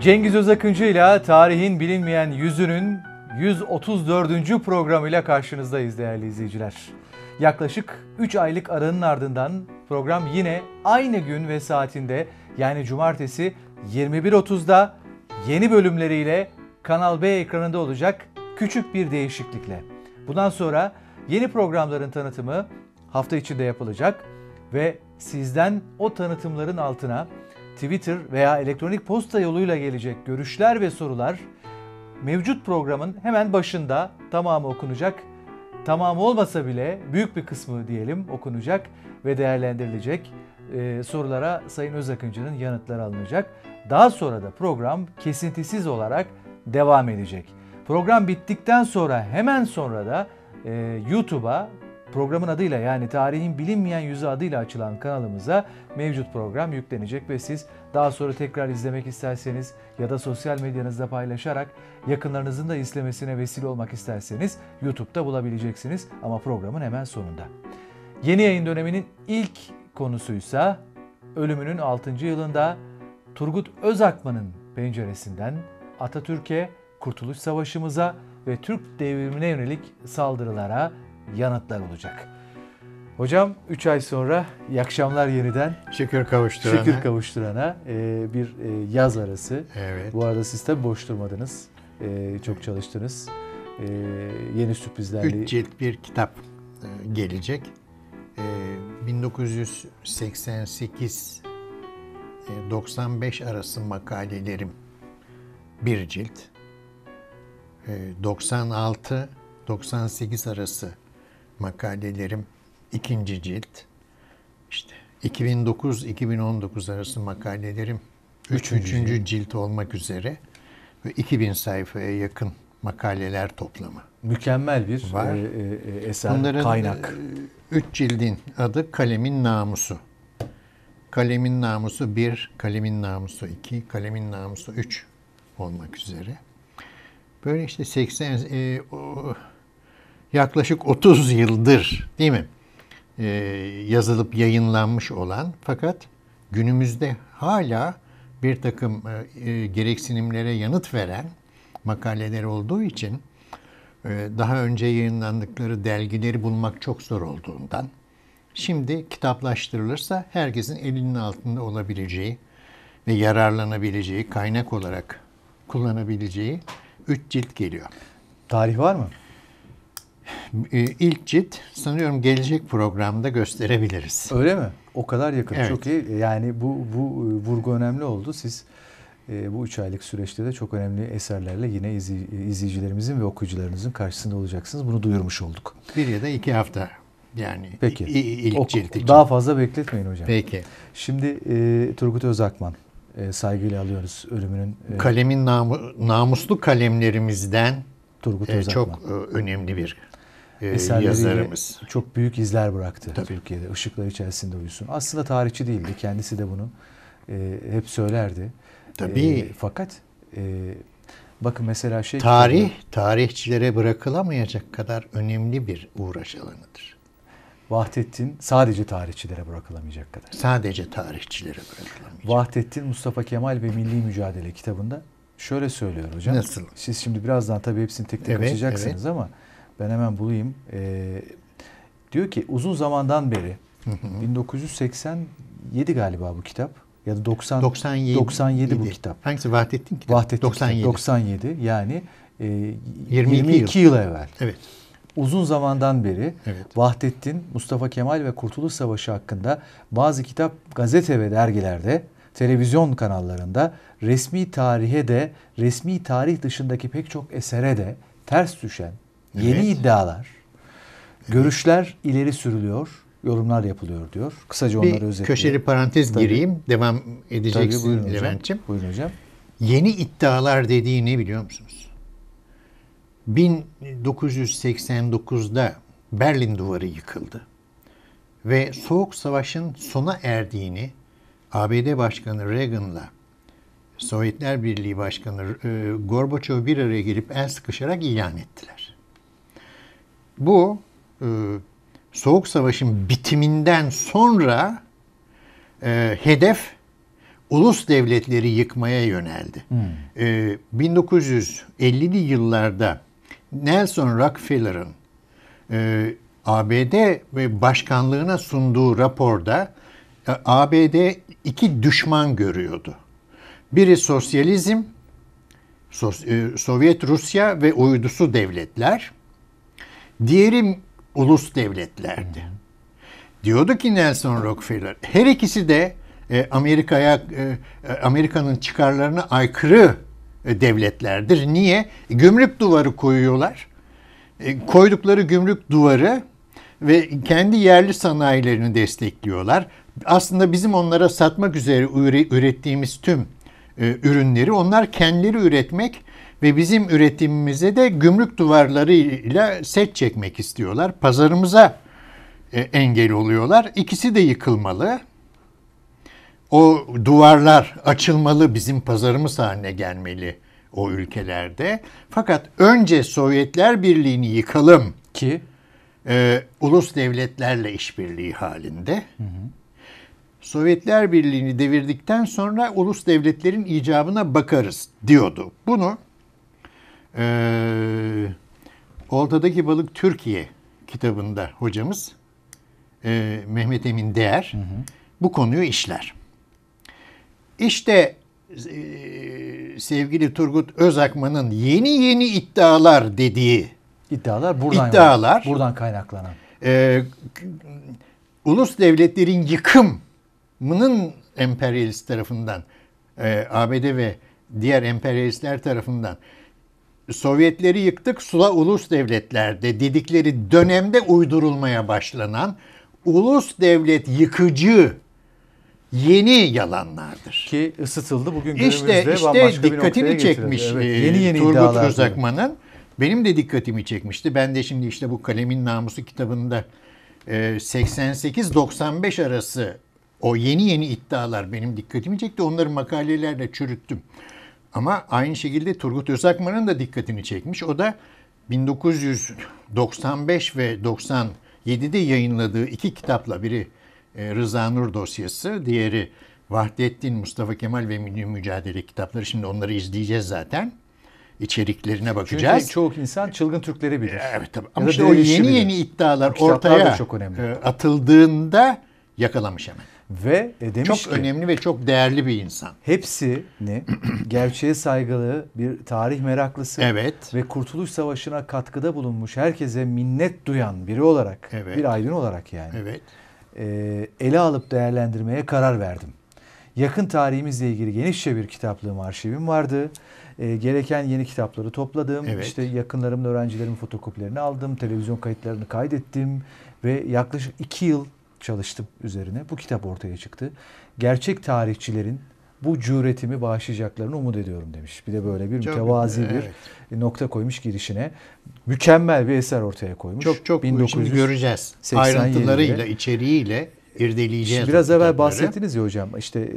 Cengiz Özakıncı ile tarihin bilinmeyen yüzünün 134. programıyla karşınızdayız değerli izleyiciler. Yaklaşık 3 aylık aranın ardından program yine aynı gün ve saatinde yani cumartesi 21.30'da yeni bölümleriyle Kanal B ekranında olacak küçük bir değişiklikle. Bundan sonra yeni programların tanıtımı hafta içinde yapılacak ve sizden o tanıtımların altına Twitter veya elektronik posta yoluyla gelecek görüşler ve sorular mevcut programın hemen başında tamamı okunacak. Tamamı olmasa bile büyük bir kısmı diyelim okunacak ve değerlendirilecek. Ee, sorulara Sayın Özakıncı'nın yanıtları alınacak. Daha sonra da program kesintisiz olarak devam edecek. Program bittikten sonra hemen sonra da e, YouTube'a Programın adıyla yani tarihin bilinmeyen yüzü adıyla açılan kanalımıza mevcut program yüklenecek ve siz daha sonra tekrar izlemek isterseniz ya da sosyal medyanızda paylaşarak yakınlarınızın da izlemesine vesile olmak isterseniz YouTube'da bulabileceksiniz ama programın hemen sonunda. Yeni yayın döneminin ilk konusuysa ölümünün 6. yılında Turgut Özakman'ın penceresinden Atatürk'e, Kurtuluş Savaşı'mıza ve Türk devrimine yönelik saldırılara yanıtlar olacak. Hocam 3 ay sonra iyi akşamlar yeniden. Şükür kavuşturana. Şükür kavuşturana e, bir e, yaz arası. Evet. Bu arada siz tabii boş durmadınız. E, çok çalıştınız. E, yeni sürprizlerle. 3 cilt bir kitap e, gelecek. E, 1988 95 e, arası makalelerim bir cilt. E, 96 98 arası makalelerim ikinci cilt. İşte 2009-2019 arası makalelerim üç, üçüncü cilt. cilt olmak üzere ve 2000 sayfaya yakın makaleler toplamı. Mükemmel bir var. E, e, e eser, Bunların, e, kaynak. Üç cildin adı Kalemin Namusu. Kalemin Namusu 1, Kalemin Namusu 2, Kalemin Namusu 3 olmak üzere. Böyle işte 80 e, o, yaklaşık 30 yıldır değil mi e, yazılıp yayınlanmış olan fakat günümüzde hala bir takım e, e, gereksinimlere yanıt veren makaleler olduğu için e, daha önce yayınlandıkları dergileri bulmak çok zor olduğundan şimdi kitaplaştırılırsa herkesin elinin altında olabileceği ve yararlanabileceği kaynak olarak kullanabileceği 3 cilt geliyor. Tarih var mı? Ee, ilk cilt sanıyorum gelecek programda gösterebiliriz. Öyle mi? O kadar yakın. Evet. Çok iyi. Yani bu, bu e, vurgu önemli oldu. Siz e, bu üç aylık süreçte de çok önemli eserlerle yine izleyicilerimizin ve okuyucularınızın karşısında olacaksınız. Bunu duyurmuş olduk. Bir ya da iki hafta yani Peki. ilk ok, cilt için. Daha fazla bekletmeyin hocam. Peki. Şimdi e, Turgut Özakman e, saygıyla alıyoruz ölümünün. E, Kalemin namu, namuslu kalemlerimizden Turgut e, Özakman. E, çok e, önemli bir e, yazarımız. Çok büyük izler bıraktı Tabii. Türkiye'de. Işıklar içerisinde uyusun. Aslında tarihçi değildi. Kendisi de bunu e, hep söylerdi. Tabii. E, fakat e, bakın mesela şey tarih gibi, tarihçilere bırakılamayacak kadar önemli bir uğraş alanıdır. Vahdettin sadece tarihçilere bırakılamayacak kadar. Sadece tarihçilere bırakılamayacak. Vahdettin Mustafa Kemal ve Milli Mücadele kitabında şöyle söylüyor hocam. Nasıl? Siz şimdi birazdan tabii hepsini tek tek evet, açacaksınız evet. ama ben hemen bulayım. E, diyor ki uzun zamandan beri 1987 galiba bu kitap ya da 90 97, 97 bu kitap. Hangisi Vahdettin kitap Vahdettin 97. 97 yani e, 22, 22 yıl. yıl evvel. Evet. Uzun zamandan beri evet. Vahdettin, Mustafa Kemal ve Kurtuluş Savaşı hakkında bazı kitap gazete ve dergilerde, televizyon kanallarında, resmi tarihe de, resmi tarih dışındaki pek çok esere de ters düşen, Yeni evet. iddialar, evet. görüşler ileri sürülüyor, yorumlar yapılıyor diyor. Kısaca onları özetleyeyim. Köşeli parantez Tabii. gireyim, devam edeceksin Levent'ciğim. Buyurun hocam. Yeni iddialar dediği ne biliyor musunuz? 1989'da Berlin Duvarı yıkıldı ve Soğuk Savaş'ın sona erdiğini ABD Başkanı Reagan'la Sovyetler Birliği Başkanı e, Gorbaçov bir araya gelip el sıkışarak ilan ettiler. Bu e, Soğuk Savaş'ın bitiminden sonra e, hedef ulus devletleri yıkmaya yöneldi. Hmm. E, 1950'li yıllarda Nelson Rockefeller'ın e, ABD ve başkanlığına sunduğu raporda e, ABD iki düşman görüyordu. Biri sosyalizm, e, Sovyet Rusya ve uydusu devletler. Diğeri ulus devletlerdi. Diyordu ki Nelson Rockefeller her ikisi de e, Amerika'ya e, e Amerika'nın çıkarlarına aykırı e, devletlerdir. Niye? E, gümrük duvarı koyuyorlar. E, koydukları gümrük duvarı ve kendi yerli sanayilerini destekliyorlar. Aslında bizim onlara satmak üzere ürettiğimiz tüm e, ürünleri onlar kendileri üretmek ve bizim üretimimize de gümrük duvarları ile set çekmek istiyorlar. Pazarımıza e, engel oluyorlar. İkisi de yıkılmalı. O duvarlar açılmalı, bizim pazarımız haline gelmeli o ülkelerde. Fakat önce Sovyetler Birliği'ni yıkalım ki e, ulus devletlerle işbirliği halinde. Hı hı. Sovyetler Birliği'ni devirdikten sonra ulus devletlerin icabına bakarız diyordu. Bunu ee, Oltadaki Balık Türkiye kitabında hocamız e, Mehmet Emin Değer hı hı. bu konuyu işler. İşte e, sevgili Turgut Özakman'ın yeni yeni iddialar dediği iddialar buradan iddialar, buradan kaynaklanan e, ulus devletlerin yıkımının emperyalist tarafından e, ABD ve diğer emperyalistler tarafından Sovyetleri yıktık sula ulus devletlerde dedikleri dönemde uydurulmaya başlanan ulus devlet yıkıcı yeni yalanlardır. Ki ısıtıldı bugün günümüzde işte, işte dikkatimi çekmiş evet, yeni e, yeni Turgut Özakman'ın. Benim de dikkatimi çekmişti. Ben de şimdi işte bu Kalemin Namusu kitabında 88-95 e, arası o yeni yeni iddialar benim dikkatimi çekti. Onları makalelerle çürüttüm. Ama aynı şekilde Turgut Özakman'ın da dikkatini çekmiş. O da 1995 ve 97'de yayınladığı iki kitapla biri e, Rıza Nur dosyası, diğeri Vahdettin, Mustafa Kemal ve Milli Mücadele kitapları. Şimdi onları izleyeceğiz zaten. İçeriklerine bakacağız. Çünkü çoğu insan çılgın Türkleri bilir. E, evet tabii. Ama işte o yeni bilir. yeni iddialar ortaya çok önemli. E, atıldığında yakalamış hemen. Ve e, demiş çok ki, önemli ve çok değerli bir insan. Hepsini gerçeğe saygılı bir tarih meraklısı evet. ve Kurtuluş Savaşı'na katkıda bulunmuş herkese minnet duyan biri olarak, evet. bir aydın olarak yani. Evet. E, ele alıp değerlendirmeye karar verdim. Yakın tarihimizle ilgili genişçe bir kitaplığım, arşivim vardı. E, gereken yeni kitapları topladım. Evet. İşte yakınlarımın, öğrencilerimin fotokopilerini aldım. Televizyon kayıtlarını kaydettim. Ve yaklaşık iki yıl çalıştım üzerine. Bu kitap ortaya çıktı. Gerçek tarihçilerin bu cüretimi bağışlayacaklarını umut ediyorum demiş. Bir de böyle bir çok, mütevazi evet. bir nokta koymuş girişine. Mükemmel bir eser ortaya koymuş. Çok çok 1900 şimdi göreceğiz. Ayrıntılarıyla, içeriğiyle irdeleyeceğiz. biraz evvel bahsettiniz ya hocam işte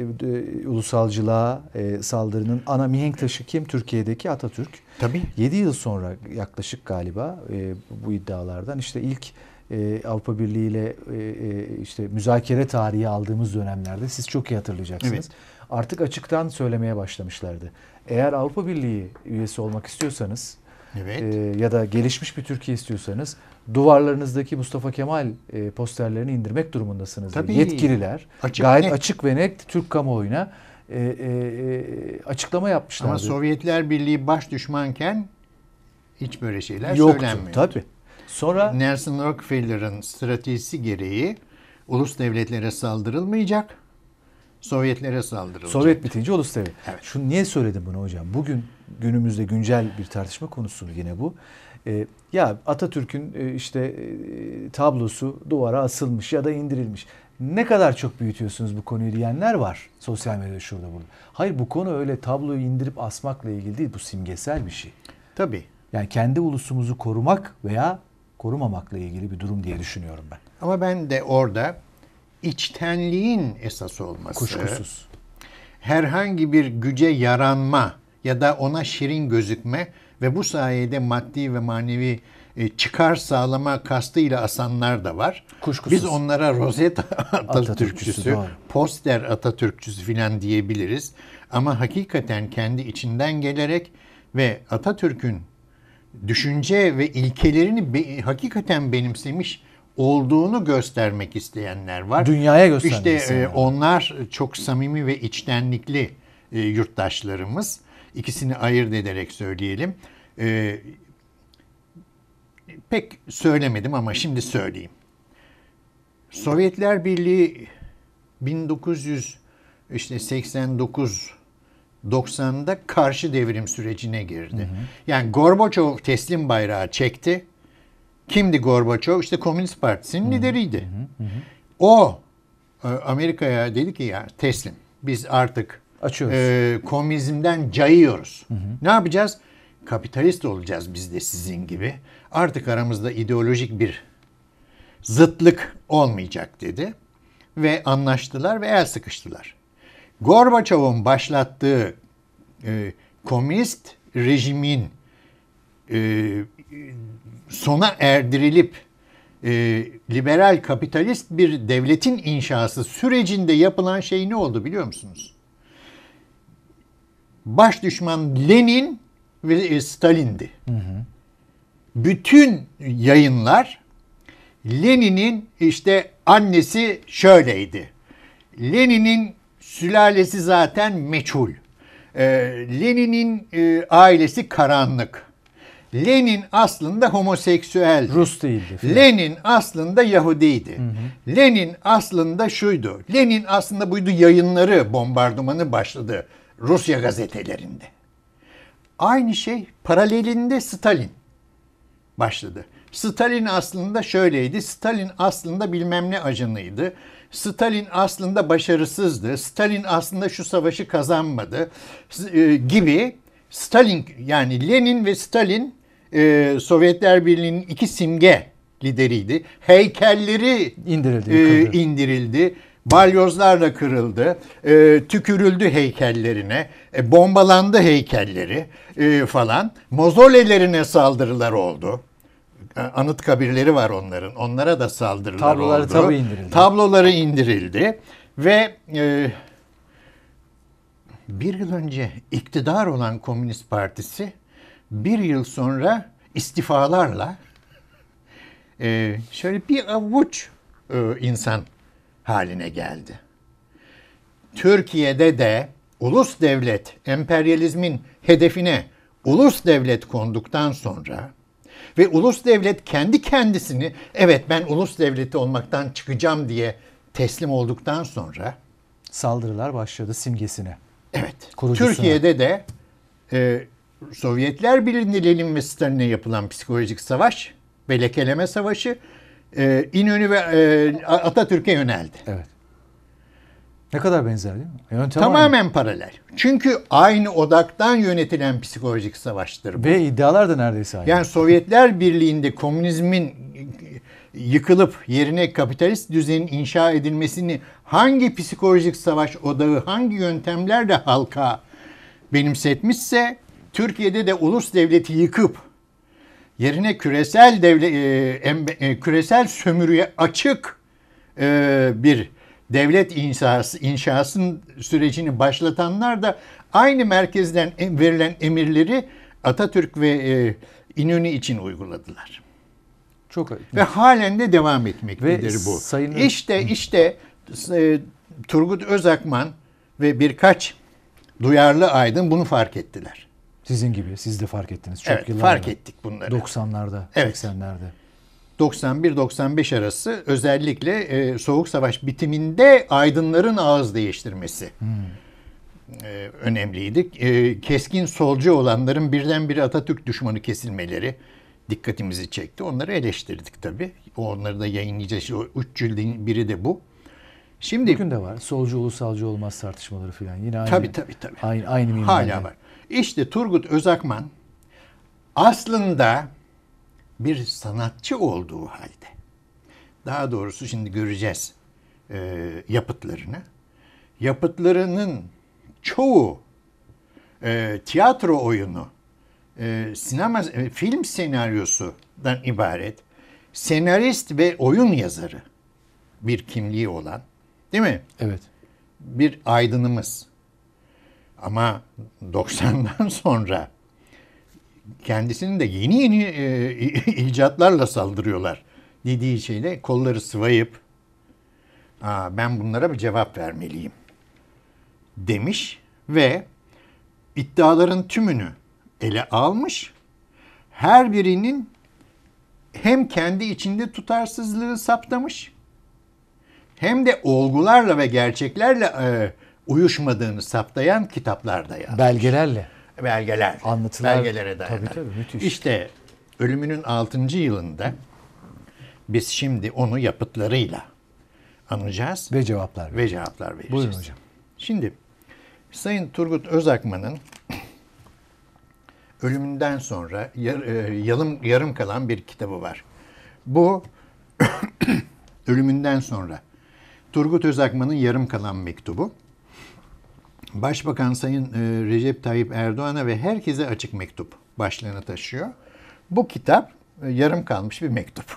e, ulusalcılığa e, saldırının ana mihenk taşı kim? Türkiye'deki Atatürk. Tabii. 7 yıl sonra yaklaşık galiba e, bu iddialardan işte ilk e, Avrupa Birliği ile e, e, işte müzakere tarihi aldığımız dönemlerde siz çok iyi hatırlayacaksınız. Evet. Artık açıktan söylemeye başlamışlardı. Eğer Avrupa Birliği üyesi olmak istiyorsanız evet. e, ya da gelişmiş bir Türkiye istiyorsanız duvarlarınızdaki Mustafa Kemal e, posterlerini indirmek durumundasınız. Tabii. Yetkililer açık, gayet net. açık ve net Türk kamuoyuna e, e, e açıklama yapmışlardı. Ama Sovyetler Birliği baş düşmanken hiç böyle şeyler Yoktu, söylenmiyor. Yoktu tabii. Sonra Nelson Rockefeller'ın stratejisi gereği ulus devletlere saldırılmayacak. Sovyetlere saldırılacak. Sovyet bitince ulus devlet. Evet. Şunu niye söyledim bunu hocam? Bugün günümüzde güncel bir tartışma konusu yine bu. Ee, ya Atatürk'ün e, işte e, tablosu duvara asılmış ya da indirilmiş. Ne kadar çok büyütüyorsunuz bu konuyu diyenler var sosyal medyada şurada burada. Hayır bu konu öyle tabloyu indirip asmakla ilgili değil bu simgesel bir şey. Tabii. Yani kendi ulusumuzu korumak veya korumamakla ilgili bir durum diye düşünüyorum ben. Ama ben de orada içtenliğin esas olması. Kuşkusuz. Herhangi bir güce yaranma ya da ona şirin gözükme ve bu sayede maddi ve manevi e, çıkar sağlama kastıyla asanlar da var. Kuşkusuz. Biz onlara rozet Atatürkçüsü, poster Atatürkçüsü filan diyebiliriz. Ama hakikaten kendi içinden gelerek ve Atatürk'ün düşünce ve ilkelerini be, hakikaten benimsemiş olduğunu göstermek isteyenler var. Dünyaya göstermek İşte e, isteyenler. onlar çok samimi ve içtenlikli e, yurttaşlarımız. İkisini ayırt ederek söyleyelim. E, pek söylemedim ama şimdi söyleyeyim. Sovyetler Birliği 1989 90'da karşı devrim sürecine girdi. Hı hı. Yani Gorbaçov teslim bayrağı çekti. Kimdi Gorbaçov? İşte Komünist Partisi'nin lideriydi. Hı hı hı. O e, Amerika'ya dedi ki ya teslim. Biz artık Açıyoruz. E, komünizmden cayıyoruz. Hı hı. Ne yapacağız? Kapitalist olacağız biz de sizin gibi. Artık aramızda ideolojik bir zıtlık olmayacak dedi. Ve anlaştılar ve el sıkıştılar. Gorbaçov'un başlattığı e, komünist rejimin e, sona erdirilip e, liberal kapitalist bir devletin inşası sürecinde yapılan şey ne oldu biliyor musunuz? Baş düşman Lenin ve e, Stalin'di. Hı hı. Bütün yayınlar Lenin'in işte annesi şöyleydi. Lenin'in Sülalesi zaten meçhul. E, Lenin'in e, ailesi karanlık. Lenin aslında homoseksüel. Rus değildi. Falan. Lenin aslında Yahudiydi. Hı hı. Lenin aslında şuydu. Lenin aslında buydu yayınları bombardımanı başladı Rusya gazetelerinde. Aynı şey paralelinde Stalin başladı. Stalin aslında şöyleydi. Stalin aslında bilmem ne ajanıydı. Stalin aslında başarısızdı. Stalin aslında şu savaşı kazanmadı e, gibi Stalin yani Lenin ve Stalin e, Sovyetler Birliği'nin iki simge lideriydi. Heykelleri indirildi. E, indirildi. Balyozlarla kırıldı, e, tükürüldü heykellerine, e, bombalandı heykelleri e, falan. Mozolelerine saldırılar oldu. E, anıt kabirleri var onların. Onlara da saldırılar Tabloları oldu. Tabii indirildi. Tabloları indirildi ve e, bir yıl önce iktidar olan Komünist Partisi bir yıl sonra istifalarla e, şöyle bir avuç e, insan haline geldi. Türkiye'de de ulus devlet, emperyalizmin hedefine ulus devlet konduktan sonra ve ulus devlet kendi kendisini evet ben ulus devleti olmaktan çıkacağım diye teslim olduktan sonra saldırılar başladı simgesine. Evet. Kurucusuna. Türkiye'de de e, Sovyetler Birliği'nin ve Stalin'e yapılan psikolojik savaş ve lekeleme savaşı e, İnönü ve e, Atatürk'e yöneldi. Evet. Ne kadar benzer değil mi? Yöntem Tamamen aynı. paralel. Çünkü aynı odaktan yönetilen psikolojik savaştır bu. Ve iddialar da neredeyse aynı. Yani Sovyetler Birliği'nde komünizmin yıkılıp yerine kapitalist düzenin inşa edilmesini hangi psikolojik savaş odağı hangi yöntemlerle halka benimsetmişse Türkiye'de de ulus devleti yıkıp yerine küresel devlet e, e, küresel sömürüye açık e, bir devlet inşası, inşasının sürecini başlatanlar da aynı merkezden verilen emirleri Atatürk ve e, İnönü için uyguladılar. Çok ve halen de devam etmektedir ve bu. Sayın... İşte işte e, Turgut Özakman ve birkaç duyarlı aydın bunu fark ettiler. Sizin gibi siz de fark ettiniz çok evet, yıllar. Fark ettik bunları. 90'larda, evet. 80'lerde. 91-95 arası özellikle e, Soğuk Savaş bitiminde aydınların ağız değiştirmesi hmm. e, önemliydi. E, keskin solcu olanların birdenbire Atatürk düşmanı kesilmeleri dikkatimizi çekti. Onları eleştirdik tabii. Onları da yayınlayacağız. O üç cildin biri de bu. Şimdi Bugün de var. Solcu ulusalcı olmaz tartışmaları falan. Yine aynı. Tabii tabii tabii. Aynı aynı minvalde. Hala var. İşte Turgut Özakman aslında bir sanatçı olduğu halde daha doğrusu şimdi göreceğiz e, yapıtlarını. Yapıtlarının çoğu e, tiyatro oyunu, e, sinema, e, film senaryosundan ibaret. Senarist ve oyun yazarı bir kimliği olan, değil mi? Evet. Bir aydınımız. Ama 90'dan sonra kendisini de yeni yeni e, icatlarla saldırıyorlar dediği şeyle kolları sıvayıp Aa, ben bunlara bir cevap vermeliyim demiş ve iddiaların tümünü ele almış. Her birinin hem kendi içinde tutarsızlığı saptamış hem de olgularla ve gerçeklerle e, uyuşmadığını saptayan kitaplarda yazmış. Belgelerle belgeler, Anlatılar, belgelere dayanan. Tabii tabii müthiş. İşte ölümünün 6. yılında biz şimdi onu yapıtlarıyla anacağız. Ve cevaplar Ve cevaplar vereceğiz. Buyurun hocam. Şimdi Sayın Turgut Özakman'ın ölümünden sonra yar, e, yarım, yarım kalan bir kitabı var. Bu ölümünden sonra Turgut Özakman'ın yarım kalan mektubu. Başbakan Sayın e, Recep Tayyip Erdoğan'a ve herkese açık mektup başlığını taşıyor. Bu kitap e, yarım kalmış bir mektup.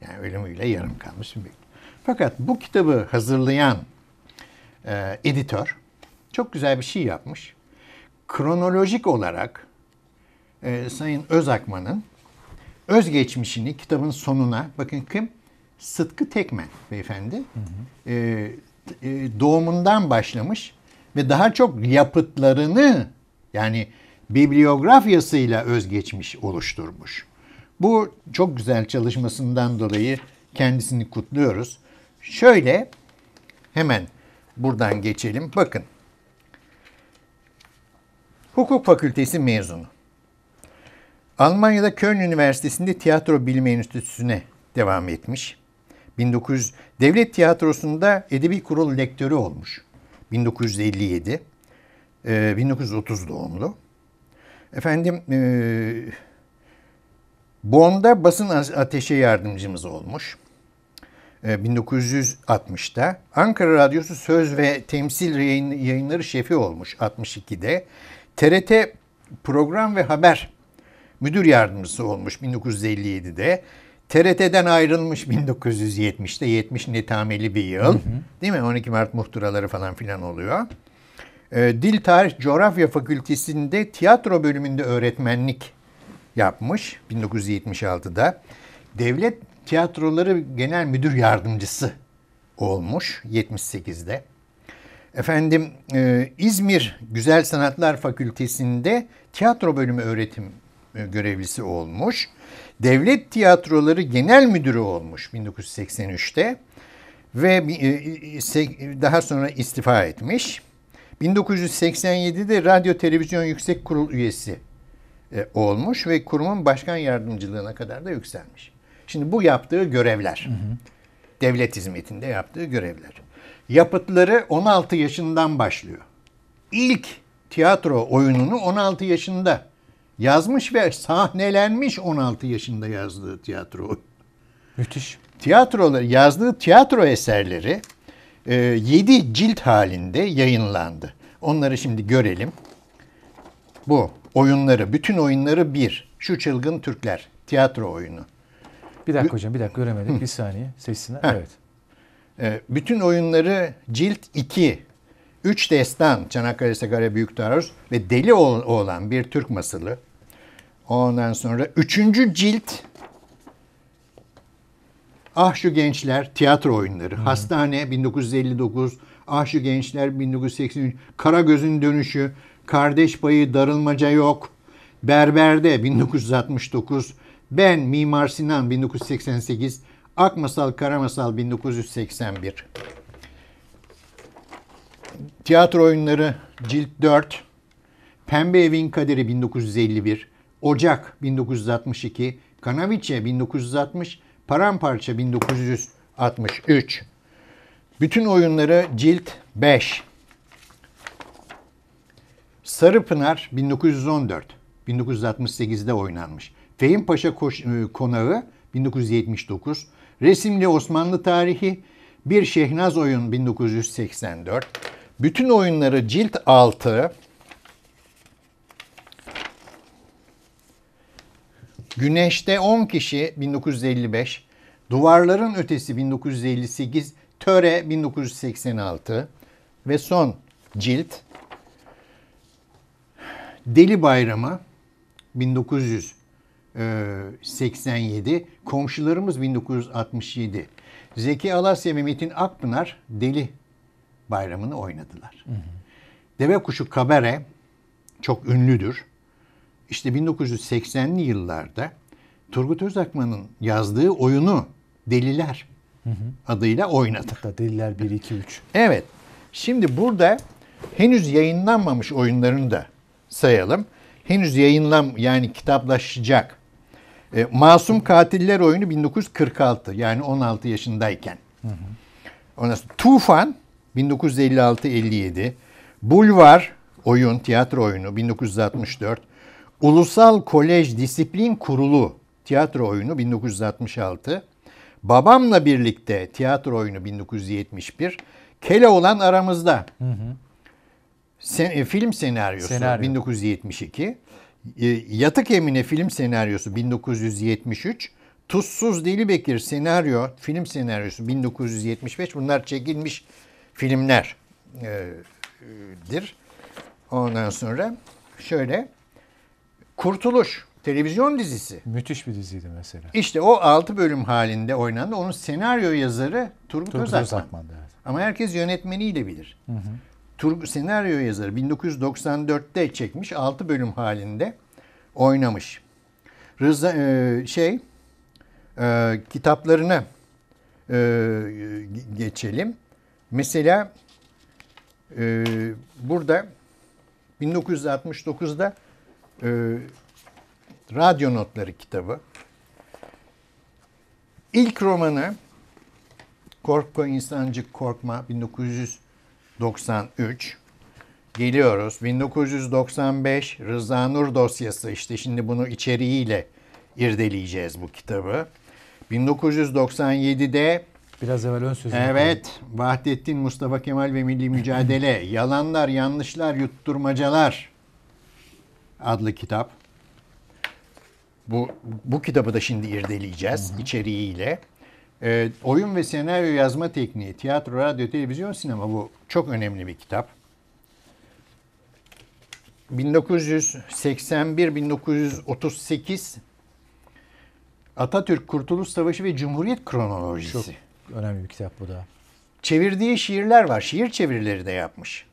Yani ölümüyle yarım kalmış bir mektup. Fakat bu kitabı hazırlayan e, editör çok güzel bir şey yapmış. Kronolojik olarak Sayın Özakman'ın özgeçmişini kitabın sonuna bakın kim? Sıtkı Tekmen beyefendi. Hı hı. doğumundan başlamış ve daha çok yapıtlarını yani bibliografyasıyla özgeçmiş oluşturmuş. Bu çok güzel çalışmasından dolayı kendisini kutluyoruz. Şöyle hemen buradan geçelim. Bakın. Hukuk Fakültesi mezunu. Almanya'da Köln Üniversitesi'nde tiyatro bilimi enstitüsüne devam etmiş. 1900 Devlet Tiyatrosu'nda edebi kurul lektörü olmuş. 1957, e, 1930 doğumlu. Efendim e, Bonn'da basın ateşe yardımcımız olmuş. E, 1960'ta Ankara Radyosu Söz ve Temsil yayın, Yayınları Şefi olmuş 62'de. TRT Program ve Haber Müdür Yardımcısı olmuş 1957'de. TRT'den ayrılmış 1970'te 70 netameli bir yıl. Hı hı. Değil mi? 12 Mart muhturaları falan filan oluyor. E, Dil Tarih Coğrafya Fakültesi'nde tiyatro bölümünde öğretmenlik yapmış 1976'da. Devlet Tiyatroları Genel Müdür Yardımcısı olmuş 78'de. Efendim e, İzmir Güzel Sanatlar Fakültesi'nde tiyatro bölümü öğretim görevlisi olmuş. Devlet Tiyatroları Genel Müdürü olmuş 1983'te ve e, e, daha sonra istifa etmiş. 1987'de Radyo Televizyon Yüksek Kurul üyesi e, olmuş ve kurumun başkan yardımcılığına kadar da yükselmiş. Şimdi bu yaptığı görevler. Hı hı. Devlet hizmetinde yaptığı görevler. Yapıtları 16 yaşından başlıyor. İlk tiyatro oyununu 16 yaşında Yazmış ve sahnelenmiş 16 yaşında yazdığı tiyatro. Müthiş. Tiyatroları, yazdığı tiyatro eserleri 7 e, cilt halinde yayınlandı. Onları şimdi görelim. Bu oyunları, bütün oyunları bir. Şu çılgın Türkler tiyatro oyunu. Bir dakika hocam, bir dakika göremedim. bir saniye sesine. Evet. E, bütün oyunları cilt 2. üç destan Çanakkale Sakarya Büyük Taarruz ve Deli Oğlan bir Türk masalı. Ondan sonra üçüncü cilt Ah şu gençler tiyatro oyunları. Hı. Hastane 1959, Ah şu gençler 1983, Karagöz'ün dönüşü, Kardeş payı, Darılmaca yok, Berber'de 1969, Ben Mimar Sinan 1988, Akmasal Masal 1981. Tiyatro oyunları cilt 4, Pembe Evin Kaderi 1951, Ocak 1962, Kanaviçe 1960, Paramparça 1963. Bütün oyunları cilt 5. Sarıpınar 1914, 1968'de oynanmış. Fehim Paşa e, Konağı 1979, Resimli Osmanlı Tarihi, Bir Şehnaz Oyun 1984, bütün oyunları cilt 6, Güneşte 10 kişi 1955, Duvarların Ötesi 1958, Töre 1986 ve son cilt Deli Bayramı 1987, Komşularımız 1967. Zeki Alasya ve Metin Akpınar Deli Bayramı'nı oynadılar. Hı hı. Deve Kuşu Kabare çok ünlüdür işte 1980'li yıllarda Turgut Özakman'ın yazdığı oyunu Deliler hı hı. adıyla oynadık. Hatta Deliler 1, 2, 3. Evet. Şimdi burada henüz yayınlanmamış oyunlarını da sayalım. Henüz yayınlan yani kitaplaşacak. E, Masum Katiller oyunu 1946 yani 16 yaşındayken. Hı hı. Tufan 1956-57. Bulvar oyun, tiyatro oyunu 1964. Ulusal Kolej Disiplin Kurulu tiyatro oyunu 1966, Babamla birlikte tiyatro oyunu 1971, Kele olan aramızda. Hı hı. Sen, e, film senaryosu Senaryo. 1972, e, Yatık Emine film senaryosu 1973, Tuzsuz Deli Bekir senaryo, film senaryosu 1975. Bunlar çekilmiş filmlerdir. E, e, Ondan sonra şöyle Kurtuluş televizyon dizisi. Müthiş bir diziydi mesela. İşte o 6 bölüm halinde oynandı. Onun senaryo yazarı Turgut, Turgut Özakman. Özakman'dı, evet. Ama herkes yönetmeniyle bilir. Hı Turgut senaryo yazarı 1994'te çekmiş 6 bölüm halinde oynamış. Rıza e, şey e, kitaplarına e, geçelim. Mesela e, burada 1969'da e, Radyo Notları kitabı. İlk romanı Korku İnsancık Korkma 1993. Geliyoruz 1995 Rıza Nur dosyası işte şimdi bunu içeriğiyle irdeleyeceğiz bu kitabı. 1997'de Biraz evvel ön sözü. Evet. Vahdettin, Mustafa Kemal ve Milli Mücadele. Yalanlar, yanlışlar, yutturmacalar adlı kitap. Bu, bu kitabı da şimdi irdeleyeceğiz Hı-hı. içeriğiyle. E, oyun ve senaryo yazma tekniği, tiyatro, radyo, televizyon, sinema bu çok önemli bir kitap. 1981-1938 Atatürk Kurtuluş Savaşı ve Cumhuriyet Kronolojisi. Çok önemli bir kitap bu da. Çevirdiği şiirler var. Şiir çevirileri de yapmış.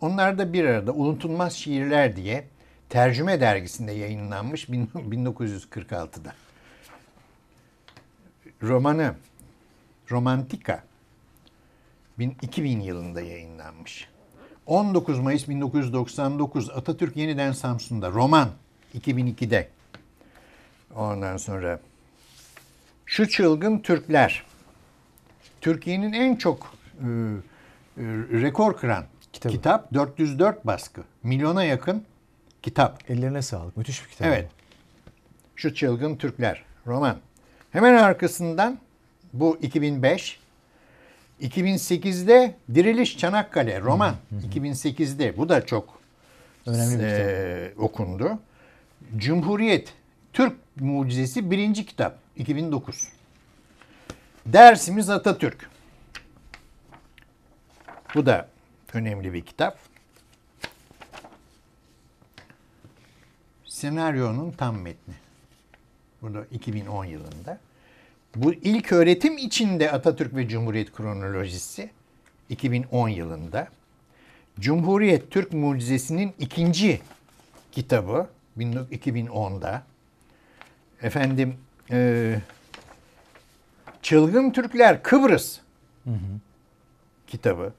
Onlar da bir arada unutulmaz şiirler diye Tercüme dergisinde yayınlanmış 1946'da. Romanı Romantika 2000 yılında yayınlanmış. 19 Mayıs 1999 Atatürk yeniden Samsun'da. Roman 2002'de. Ondan sonra Şu Çılgın Türkler. Türkiye'nin en çok e, e, rekor kıran kitap 404 baskı. Milyona yakın kitap. Ellerine sağlık. Müthiş bir kitap. Evet. Şu Çılgın Türkler roman. Hemen arkasından bu 2005 2008'de Diriliş Çanakkale roman. Hı hı. 2008'de bu da çok önemli bir e, kitap. okundu. Cumhuriyet Türk Mucizesi birinci kitap 2009. Dersimiz Atatürk. Bu da önemli bir kitap. senaryonun tam metni. Burada 2010 yılında. Bu ilk öğretim içinde Atatürk ve Cumhuriyet kronolojisi 2010 yılında. Cumhuriyet Türk Mucizesi'nin ikinci kitabı 2010'da. Efendim e, Çılgın Türkler Kıbrıs hı hı. kitabı.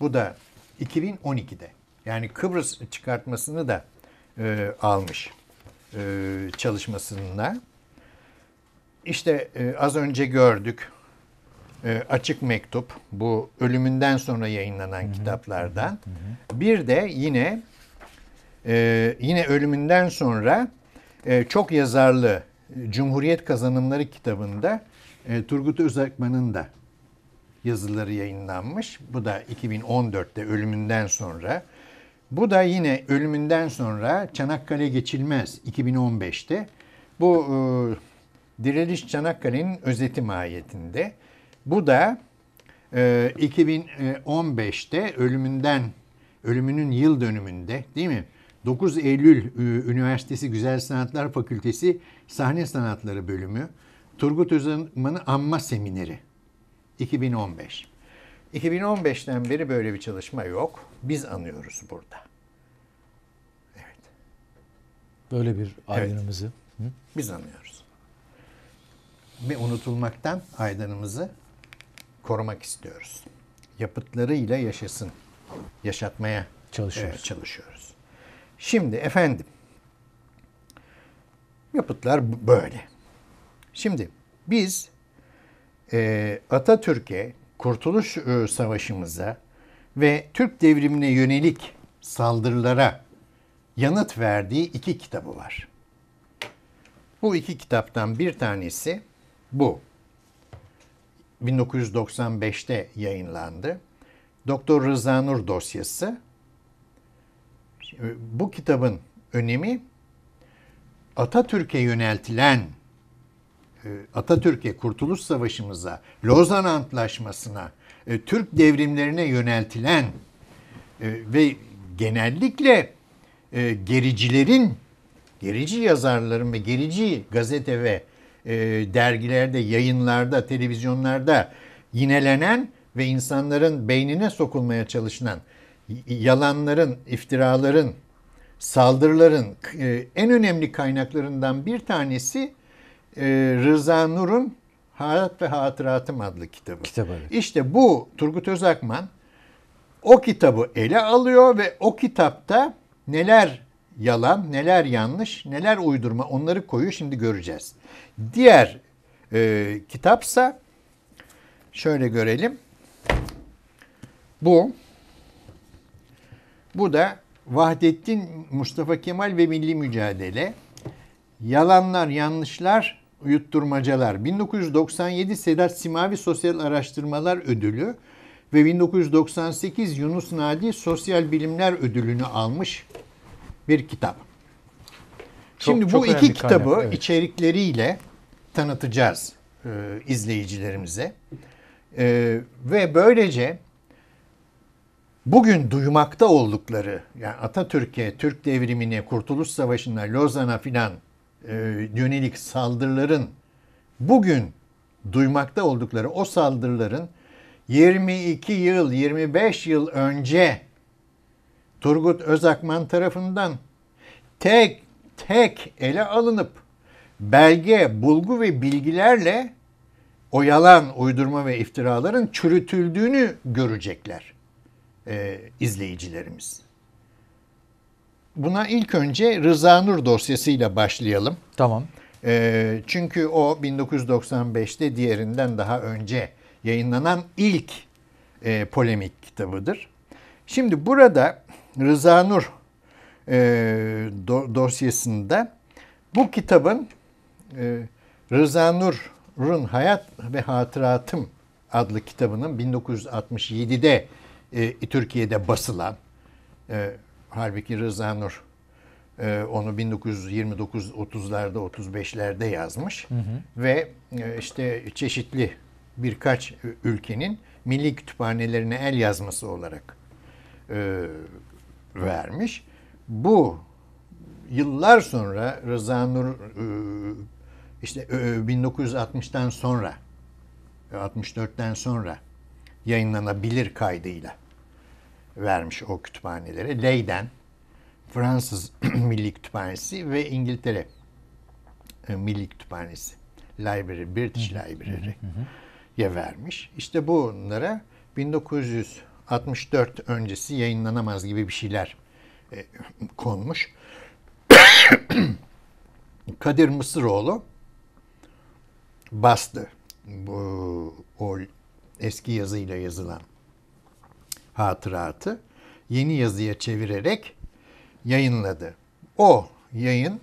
Bu da 2012'de. Yani Kıbrıs çıkartmasını da e, almış e, çalışmasında. İşte e, az önce gördük e, Açık Mektup bu ölümünden sonra yayınlanan Hı-hı. kitaplardan. Hı-hı. Bir de yine e, yine ölümünden sonra e, çok yazarlı Cumhuriyet Kazanımları kitabında e, Turgut Özakman'ın da yazıları yayınlanmış. Bu da 2014'te ölümünden sonra bu da yine ölümünden sonra Çanakkale geçilmez 2015'te. Bu e, Diriliş Çanakkale'nin özeti mahiyetinde. Bu da e, 2015'te ölümünden, ölümünün yıl dönümünde değil mi? 9 Eylül e, Üniversitesi Güzel Sanatlar Fakültesi Sahne Sanatları Bölümü Turgut Özalman'ı Anma Semineri 2015. 2015'ten beri böyle bir çalışma yok. Biz anıyoruz burada. Evet. Böyle bir aydınımızı. Evet. Biz anıyoruz. Ve unutulmaktan aydınımızı korumak istiyoruz. Yapıtlarıyla yaşasın. Yaşatmaya e, çalışıyoruz. Evet, çalışıyoruz. Şimdi efendim yapıtlar böyle. Şimdi biz e, Atatürk'e Kurtuluş e, Savaşımıza ve Türk devrimine yönelik saldırılara yanıt verdiği iki kitabı var. Bu iki kitaptan bir tanesi bu. 1995'te yayınlandı. Doktor Rıza Nur dosyası. E, bu kitabın önemi Atatürk'e yöneltilen e, Atatürk'e, Kurtuluş Savaşı'mıza, Lozan Antlaşması'na, e, Türk devrimlerine yöneltilen e, ve genellikle gericilerin, gerici yazarların ve gerici gazete ve dergilerde, yayınlarda, televizyonlarda yinelenen ve insanların beynine sokulmaya çalışılan yalanların, iftiraların, saldırıların en önemli kaynaklarından bir tanesi e, Rıza Nur'un Hayat ve Hatıratım adlı kitabı. Kitabı. Evet. İşte bu Turgut Özakman o kitabı ele alıyor ve o kitapta neler yalan, neler yanlış, neler uydurma onları koyuyor. Şimdi göreceğiz. Diğer e, kitapsa şöyle görelim. Bu bu da Vahdettin Mustafa Kemal ve Milli Mücadele. Yalanlar, yanlışlar uyutturmacalar. 1997 Sedat Simavi Sosyal Araştırmalar Ödülü ve 1998 Yunus Nadi Sosyal Bilimler Ödülünü almış bir kitap. Çok, Şimdi çok bu iki kitabı kaynak, evet. içerikleriyle tanıtacağız e, izleyicilerimize. E, ve böylece bugün duymakta oldukları yani Atatürk'e, Türk devrimine, Kurtuluş Savaşı'na, Lozan'a filan ee, yönelik saldırıların bugün duymakta oldukları o saldırıların 22 yıl, 25 yıl önce Turgut Özakman tarafından tek tek ele alınıp belge, bulgu ve bilgilerle o yalan, uydurma ve iftiraların çürütüldüğünü görecekler e, izleyicilerimiz. Buna ilk önce Rıza Nur dosyasıyla başlayalım. Tamam. E, çünkü o 1995'te diğerinden daha önce yayınlanan ilk e, polemik kitabıdır. Şimdi burada Rıza Nur e, do, dosyasında bu kitabın e, Rıza Nur'un Hayat ve Hatıratım adlı kitabının 1967'de e, Türkiye'de basılan e, Halbuki Rıza Nur e, onu 1929 30'larda 35'lerde yazmış hı hı. ve e, işte çeşitli birkaç ülkenin milli kütüphanelerine el yazması olarak e, vermiş. Bu yıllar sonra Rıza Nur e, işte e, 1960'tan sonra 64'ten sonra yayınlanabilir kaydıyla vermiş o kütüphanelere. Leyden, Fransız Milli Kütüphanesi ve İngiltere e, Milli Kütüphanesi. Library, British Library'ye vermiş. İşte bunlara 1964 öncesi yayınlanamaz gibi bir şeyler e, konmuş. Kadir Mısıroğlu bastı bu o eski yazıyla yazılan hatıratı yeni yazıya çevirerek yayınladı. O yayın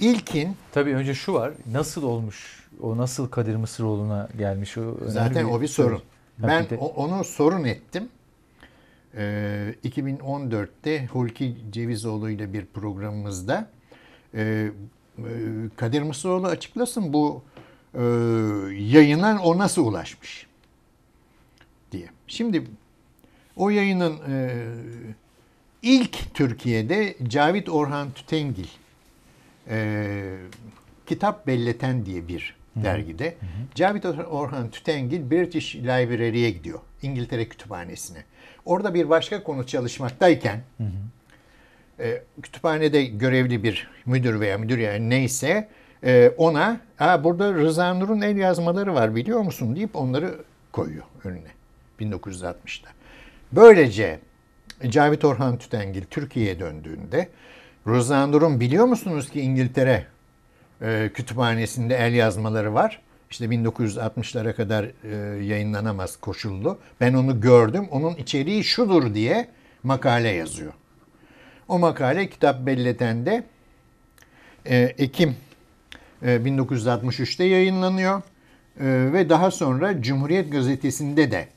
ilkin... Tabii önce şu var. Nasıl olmuş? O nasıl Kadir Mısıroğlu'na gelmiş? O zaten bir o bir sorun. sorun. Ben Hakikaten. onu sorun ettim. Ee, 2014'te Hulki Cevizoğlu ile bir programımızda e, e, Kadir Mısıroğlu açıklasın bu e, yayına o nasıl ulaşmış? Şimdi o yayının e, ilk Türkiye'de Cavit Orhan Tütengil e, Kitap Belleten diye bir dergide hı hı. Cavit Orhan Tütengil British Library'e gidiyor. İngiltere Kütüphanesi'ne. Orada bir başka konu çalışmaktayken hı hı. E, kütüphanede görevli bir müdür veya müdür yani neyse e, ona burada Rıza Nur'un el yazmaları var biliyor musun deyip onları koyuyor önüne. 1960'da. Böylece Cavit Orhan Tütengil Türkiye'ye döndüğünde Ruzan Durum biliyor musunuz ki İngiltere e, kütüphanesinde el yazmaları var. İşte 1960'lara kadar e, yayınlanamaz koşullu. Ben onu gördüm. Onun içeriği şudur diye makale yazıyor. O makale kitap belletende e, Ekim e, 1963'te yayınlanıyor. E, ve daha sonra Cumhuriyet Gazetesi'nde de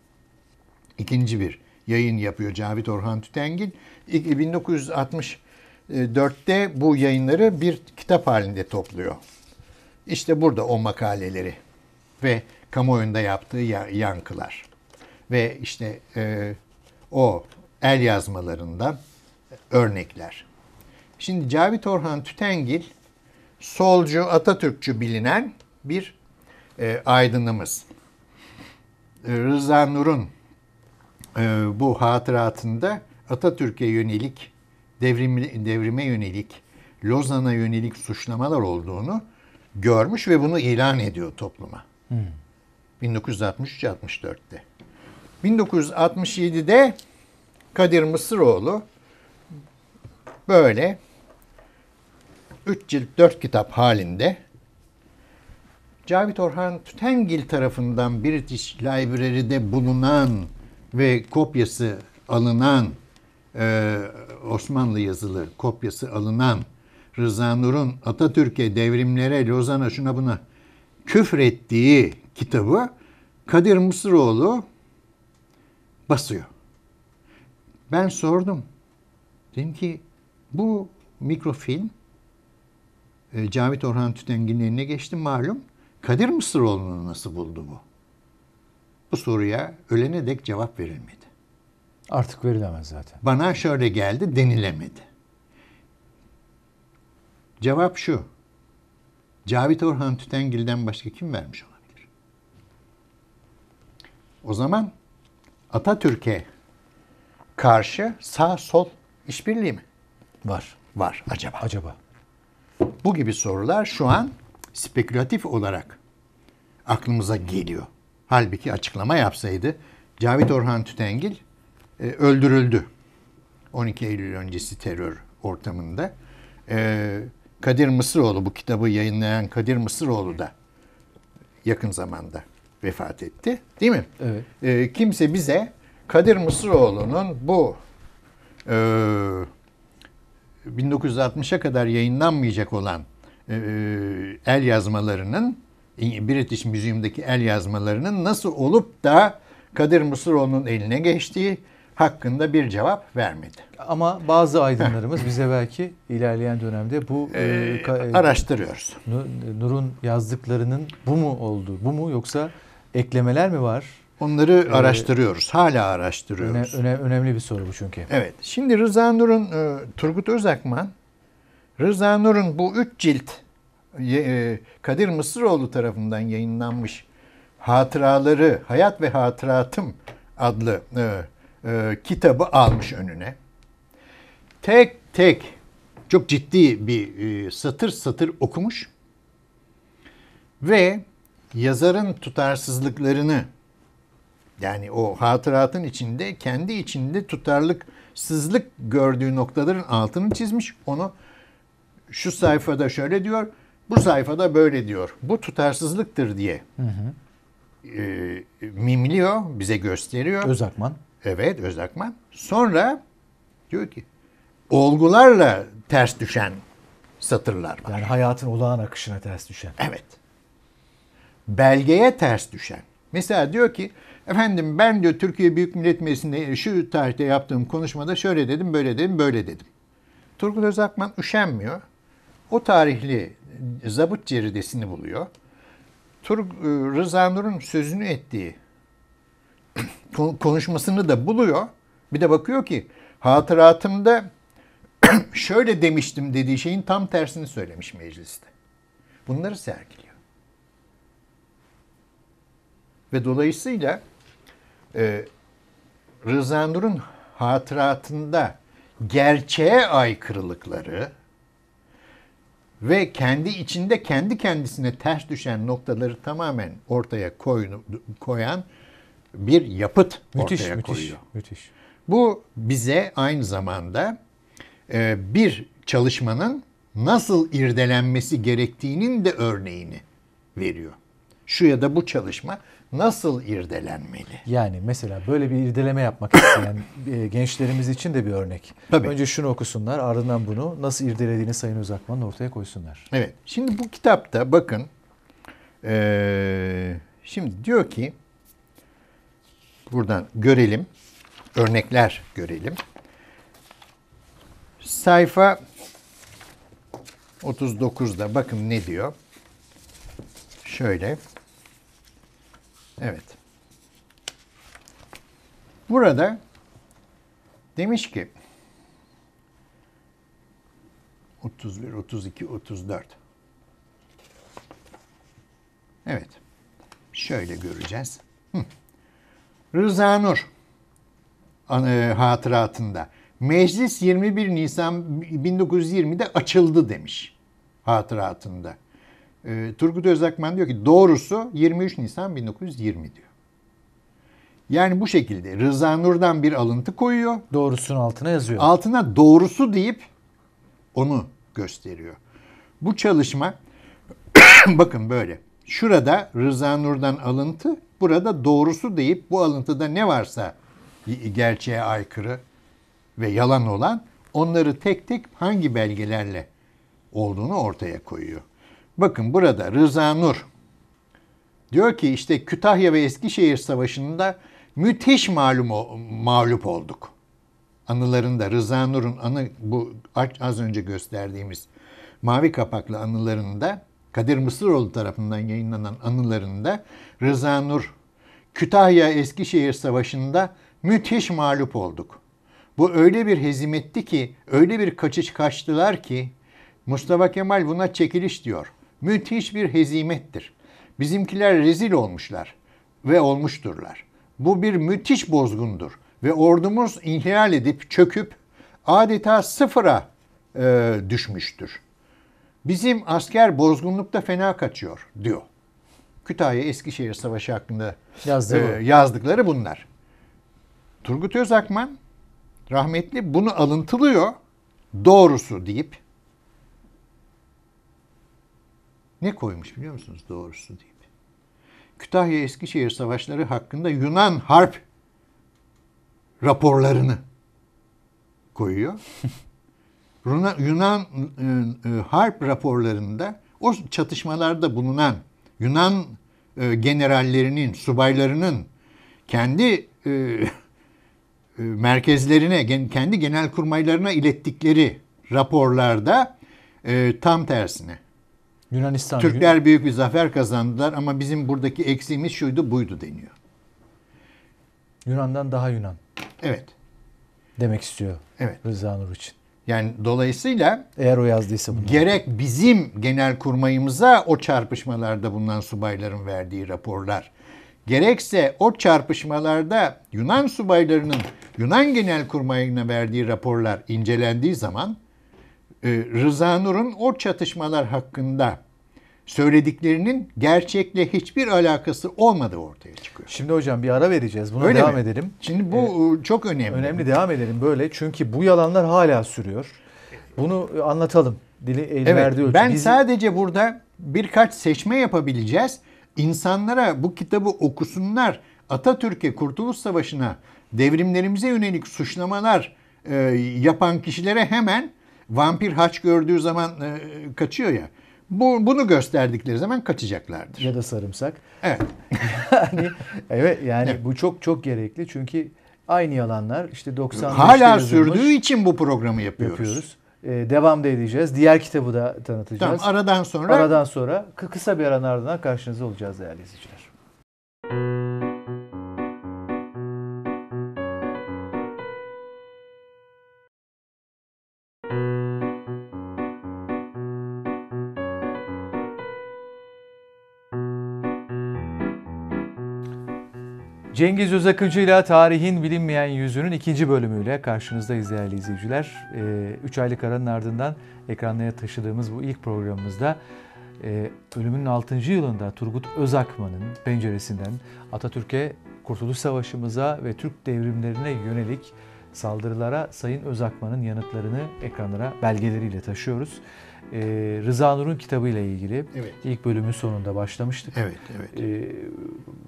ikinci bir yayın yapıyor Cavit Orhan Tütengil. 1964'te bu yayınları bir kitap halinde topluyor. İşte burada o makaleleri ve kamuoyunda yaptığı yankılar. Ve işte e, o el yazmalarında örnekler. Şimdi Cavit Orhan Tütengil solcu, Atatürkçü bilinen bir e, aydınımız. Rıza Nur'un ee, bu hatıratında Atatürk'e yönelik, devrim, devrime yönelik, Lozan'a yönelik suçlamalar olduğunu görmüş ve bunu ilan ediyor topluma. Hmm. 1963-64'te. 1967'de Kadir Mısıroğlu böyle 3 cilt 4 kitap halinde Cavit Orhan Tütengil tarafından British Library'de bulunan ve kopyası alınan e, Osmanlı yazılı kopyası alınan Rıza Nur'un Atatürk'e devrimlere Lozan'a şuna buna küfrettiği kitabı Kadir Mısıroğlu basıyor. Ben sordum. Dedim ki bu mikrofilm e, Cavit Orhan Tütengin'in eline geçti malum. Kadir Mısıroğlu'nu nasıl buldu bu? Bu soruya ölene dek cevap verilmedi. Artık verilemez zaten. Bana şöyle geldi denilemedi. Cevap şu. Cavit Orhan Tütengil'den başka kim vermiş olabilir? O zaman Atatürk'e karşı sağ sol işbirliği mi? Var. Var acaba. Acaba. Bu gibi sorular şu an spekülatif olarak aklımıza geliyor. Halbuki açıklama yapsaydı Cavit Orhan Tütengil e, öldürüldü. 12 Eylül öncesi terör ortamında. E, Kadir Mısıroğlu bu kitabı yayınlayan Kadir Mısıroğlu da yakın zamanda vefat etti. Değil mi? Evet. E, kimse bize Kadir Mısıroğlu'nun bu e, 1960'a kadar yayınlanmayacak olan e, e el yazmalarının British Museum'daki el yazmalarının nasıl olup da Kadir Mısıroğlu'nun eline geçtiği hakkında bir cevap vermedi. Ama bazı aydınlarımız bize belki ilerleyen dönemde bu e, ee, e, araştırıyoruz. Nur'un yazdıklarının bu mu oldu? Bu mu yoksa eklemeler mi var? Onları ee, araştırıyoruz. Hala araştırıyoruz. Öne, öne, önemli bir soru bu çünkü. Evet. Şimdi Rıza Nur'un e, Turgut Özakman Rıza Nur'un bu üç cilt e, Kadir Mısıroğlu tarafından yayınlanmış Hatıraları, Hayat ve Hatıratım adlı e, e, kitabı almış önüne. Tek tek çok ciddi bir e, satır satır okumuş ve yazarın tutarsızlıklarını yani o hatıratın içinde kendi içinde tutarlıksızlık gördüğü noktaların altını çizmiş. Onu şu sayfada şöyle diyor. Bu sayfada böyle diyor. Bu tutarsızlıktır diye hı hı. E, mimliyor, bize gösteriyor. Özakman. Evet, Özakman. Sonra diyor ki olgularla ters düşen satırlar var. Yani hayatın olağan akışına ters düşen. Evet. Belgeye ters düşen. Mesela diyor ki efendim ben diyor Türkiye Büyük Millet Meclisi'nde şu tarihte yaptığım konuşmada şöyle dedim, böyle dedim, böyle dedim. Turgut Özakman üşenmiyor. O tarihli zabıt ceridesini buluyor. Tur e, Rıza Nur'un sözünü ettiği konuşmasını da buluyor. Bir de bakıyor ki hatıratımda şöyle demiştim dediği şeyin tam tersini söylemiş mecliste. Bunları sergiliyor. Ve dolayısıyla e, Rıza Nur'un hatıratında gerçeğe aykırılıkları ve kendi içinde kendi kendisine ters düşen noktaları tamamen ortaya koyan bir yapıt müthiş, ortaya müthiş, koyuyor. Müthiş. Bu bize aynı zamanda e, bir çalışmanın nasıl irdelenmesi gerektiğinin de örneğini veriyor. Şu ya da bu çalışma nasıl irdelenmeli? Yani mesela böyle bir irdeleme yapmak isteyen e, gençlerimiz için de bir örnek. Tabii. Önce şunu okusunlar ardından bunu nasıl irdelediğini Sayın Özakman'ın ortaya koysunlar. Evet şimdi bu kitapta bakın ee, şimdi diyor ki buradan görelim örnekler görelim. Sayfa 39'da bakın ne diyor. Şöyle. Evet. Burada demiş ki 31, 32, 34. Evet. Şöyle göreceğiz. Rıza Nur e, hatıratında Meclis 21 Nisan 1920'de açıldı demiş hatıratında. E, Turgut Özakman diyor ki doğrusu 23 Nisan 1920 diyor. Yani bu şekilde Rıza Nur'dan bir alıntı koyuyor. Doğrusunun altına yazıyor. Altına doğrusu deyip onu gösteriyor. Bu çalışma bakın böyle. Şurada Rıza Nur'dan alıntı, burada doğrusu deyip bu alıntıda ne varsa gerçeğe aykırı ve yalan olan onları tek tek hangi belgelerle olduğunu ortaya koyuyor. Bakın burada Rıza Nur diyor ki işte Kütahya ve Eskişehir Savaşı'nda müthiş malum, mağlup olduk. Anılarında Rıza Nur'un anı bu az önce gösterdiğimiz mavi kapaklı anılarında Kadir Mısıroğlu tarafından yayınlanan anılarında Rıza Nur Kütahya Eskişehir Savaşı'nda müthiş mağlup olduk. Bu öyle bir hezimetti ki, öyle bir kaçış kaçtılar ki Mustafa Kemal buna çekiliş diyor müthiş bir hezimettir. Bizimkiler rezil olmuşlar ve olmuşturlar. Bu bir müthiş bozgundur ve ordumuz inhilal edip çöküp adeta sıfıra e, düşmüştür. Bizim asker bozgunlukta fena kaçıyor diyor. Kütahya Eskişehir Savaşı hakkında Yazdı e, yazdıkları bunlar. Turgut Özakman rahmetli bunu alıntılıyor doğrusu deyip Ne koymuş biliyor musunuz doğrusu deyip. Kütahya-Eskişehir savaşları hakkında Yunan harp raporlarını koyuyor. Yunan, Yunan e, e, harp raporlarında o çatışmalarda bulunan Yunan e, generallerinin, subaylarının kendi e, e, merkezlerine, kendi genel kurmaylarına ilettikleri raporlarda e, tam tersine Yunanistan Türkler Yun büyük bir zafer kazandılar ama bizim buradaki eksiğimiz şuydu buydu deniyor. Yunan'dan daha Yunan. Evet. Demek istiyor. Evet. Rıza Nur için. Yani dolayısıyla eğer o yazdıysa bunu. Gerek bizim genel kurmayımıza o çarpışmalarda bulunan subayların verdiği raporlar gerekse o çarpışmalarda Yunan subaylarının Yunan genel kurmayına verdiği raporlar incelendiği zaman e, Rıza Nur'un o çatışmalar hakkında söylediklerinin gerçekle hiçbir alakası olmadığı ortaya çıkıyor. Şimdi hocam bir ara vereceğiz. Buna Öyle devam mi? edelim. Şimdi bu ee, e, çok önemli. Önemli devam edelim böyle. Çünkü bu yalanlar hala sürüyor. Bunu e, anlatalım. Dili el evet, ölçü. Ben Bizi... sadece burada birkaç seçme yapabileceğiz. İnsanlara bu kitabı okusunlar. Atatürk'e, Kurtuluş Savaşı'na, devrimlerimize yönelik suçlamalar e, yapan kişilere hemen Vampir haç gördüğü zaman e, kaçıyor ya. Bu, bunu gösterdikleri zaman kaçacaklardır. Ya da sarımsak. Evet. yani evet yani evet. bu çok çok gerekli çünkü aynı yalanlar işte 90 hala sürdüğü için bu programı yapıyoruz. yapıyoruz. Ee, devam da edeceğiz. Diğer kitabı da tanıtacağız. Tamam aradan sonra. Aradan sonra kısa bir aranın ardından karşınızda olacağız değerli izleyiciler. Cengiz Özakıncı ile Tarihin Bilinmeyen Yüzünün ikinci bölümüyle karşınızdayız değerli izleyiciler. 3 ee, aylık aranın ardından ekranlara taşıdığımız bu ilk programımızda e, ölümünün 6. yılında Turgut Özakman'ın penceresinden Atatürk'e, Kurtuluş Savaşı'mıza ve Türk devrimlerine yönelik saldırılara Sayın Özakman'ın yanıtlarını ekranlara belgeleriyle taşıyoruz e, Rıza Nur'un kitabı ile ilgili evet. ilk bölümün sonunda başlamıştık. Evet, evet. E,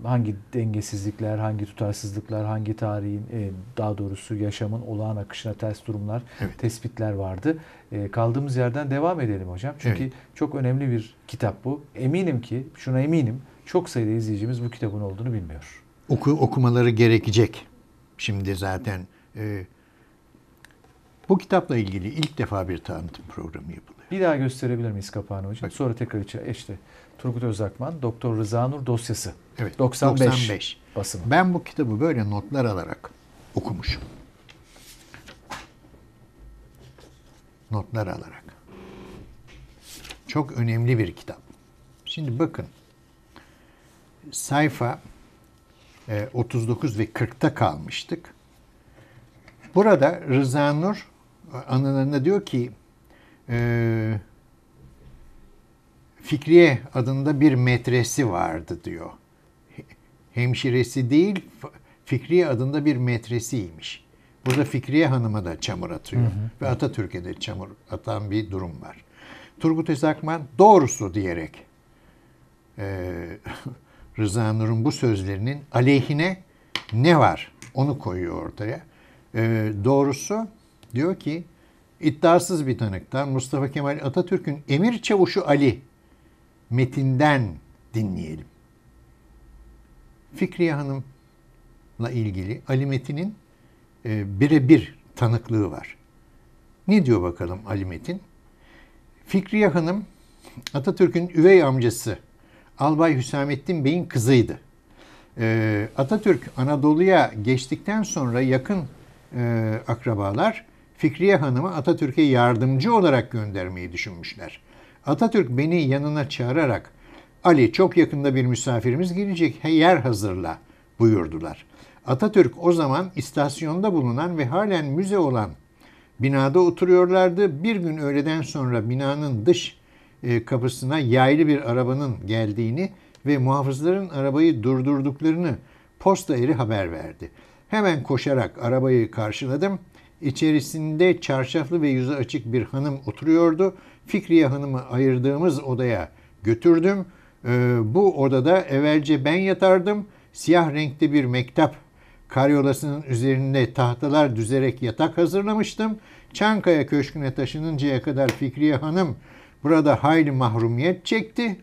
hangi dengesizlikler, hangi tutarsızlıklar, hangi tarihin e, daha doğrusu yaşamın olağan akışına ters durumlar, evet. tespitler vardı. E, kaldığımız yerden devam edelim hocam. Çünkü evet. çok önemli bir kitap bu. Eminim ki, şuna eminim, çok sayıda izleyicimiz bu kitabın olduğunu bilmiyor. Oku, okumaları gerekecek. Şimdi zaten e, bu kitapla ilgili ilk defa bir tanıtım programı yapıldı. Bir daha gösterebilir miyiz kapağını hocam? Bak. Sonra tekrar içeri. İşte Turgut Özakman, Doktor Rıza Nur dosyası. Evet. 95, 95. basımı. Ben bu kitabı böyle notlar alarak okumuşum. Notlar alarak. Çok önemli bir kitap. Şimdi bakın. Sayfa 39 e, ve 40'ta kalmıştık. Burada Rıza Nur anılarında diyor ki e, Fikriye adında bir metresi vardı diyor. Hemşiresi değil Fikriye adında bir metresiymiş. Burada Fikriye Hanım'a da çamur atıyor. Hı hı. Ve Atatürk'e de çamur atan bir durum var. Turgut Özakman doğrusu diyerek e, Rıza Nur'un bu sözlerinin aleyhine ne var onu koyuyor ortaya. E, doğrusu diyor ki iddiasız bir tanıktan Mustafa Kemal Atatürk'ün Emir Çavuşu Ali metinden dinleyelim. Fikriye Hanım'la ilgili Ali Metin'in e, birebir tanıklığı var. Ne diyor bakalım Ali Metin? Fikriye Hanım Atatürk'ün üvey amcası Albay Hüsamettin Bey'in kızıydı. E, Atatürk Anadolu'ya geçtikten sonra yakın e, akrabalar Fikriye Hanım'ı Atatürk'e yardımcı olarak göndermeyi düşünmüşler. Atatürk beni yanına çağırarak Ali çok yakında bir misafirimiz gelecek yer hazırla buyurdular. Atatürk o zaman istasyonda bulunan ve halen müze olan binada oturuyorlardı. Bir gün öğleden sonra binanın dış e, kapısına yaylı bir arabanın geldiğini ve muhafızların arabayı durdurduklarını posta eri haber verdi. Hemen koşarak arabayı karşıladım. İçerisinde çarşaflı ve yüzü açık bir hanım oturuyordu. Fikriye Hanım'ı ayırdığımız odaya götürdüm. Ee, bu odada evvelce ben yatardım. Siyah renkte bir mektap karyolasının üzerinde tahtalar düzerek yatak hazırlamıştım. Çankaya Köşkü'ne taşınıncaya kadar Fikriye Hanım burada hayli mahrumiyet çekti.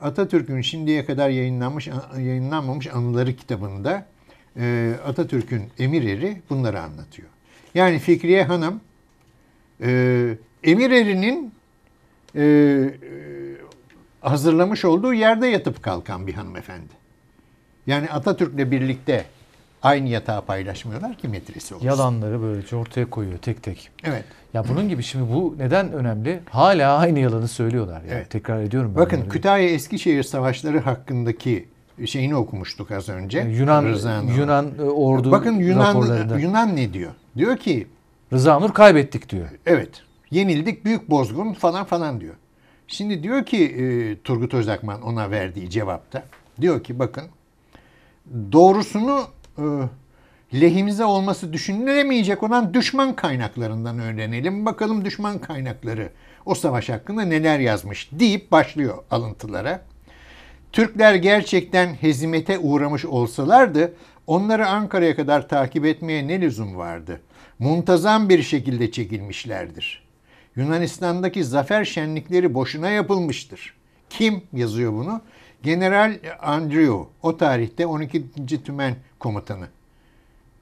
Atatürk'ün şimdiye kadar yayınlanmış yayınlanmamış anıları kitabında e, Atatürk'ün emirleri bunları anlatıyor. Yani Fikriye Hanım e, Emir Eri'nin e, e, hazırlamış olduğu yerde yatıp kalkan bir hanımefendi. Yani Atatürk'le birlikte aynı yatağı paylaşmıyorlar ki metresi olsun. Yalanları böylece ortaya koyuyor tek tek. Evet. Ya bunun gibi şimdi bu neden önemli? Hala aynı yalanı söylüyorlar. Yani. Evet. Tekrar ediyorum. Ben Bakın bunları. Kütahya Eskişehir savaşları hakkındaki şeyini okumuştuk az önce. Yunan Rıza'nın. Yunan e, ordu Bakın Yunan Yunan ne diyor? Diyor ki Rıza Nur kaybettik diyor. Evet. Yenildik, büyük bozgun falan falan diyor. Şimdi diyor ki e, Turgut Özakman ona verdiği cevapta diyor ki bakın doğrusunu e, lehimize olması düşünülemeyecek olan düşman kaynaklarından öğrenelim. Bakalım düşman kaynakları o savaş hakkında neler yazmış deyip başlıyor alıntılara. Türkler gerçekten hezimete uğramış olsalardı onları Ankara'ya kadar takip etmeye ne lüzum vardı? Muntazam bir şekilde çekilmişlerdir. Yunanistan'daki zafer şenlikleri boşuna yapılmıştır. Kim yazıyor bunu? General Andrew o tarihte 12. Tümen Komutanı.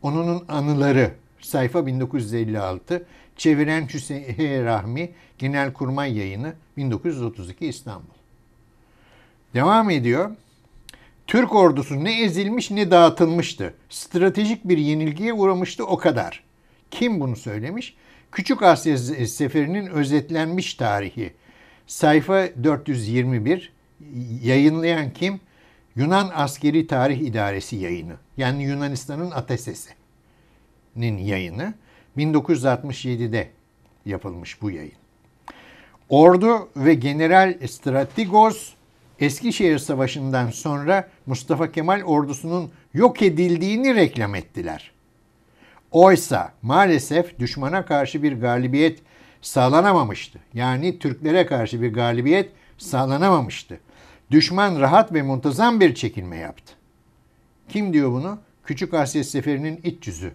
Onunun anıları sayfa 1956 çeviren Hüseyin Rahmi Genelkurmay yayını 1932 İstanbul. Devam ediyor. Türk ordusu ne ezilmiş ne dağıtılmıştı. Stratejik bir yenilgiye uğramıştı o kadar. Kim bunu söylemiş? Küçük Asya Seferi'nin özetlenmiş tarihi. Sayfa 421. Yayınlayan kim? Yunan Askeri Tarih İdaresi yayını. Yani Yunanistan'ın Atasesi'nin yayını. 1967'de yapılmış bu yayın. Ordu ve General Strategos Eskişehir Savaşı'ndan sonra Mustafa Kemal ordusunun yok edildiğini reklam ettiler. Oysa maalesef düşmana karşı bir galibiyet sağlanamamıştı. Yani Türklere karşı bir galibiyet sağlanamamıştı. Düşman rahat ve muntazam bir çekilme yaptı. Kim diyor bunu? Küçük Asya Seferi'nin iç yüzü.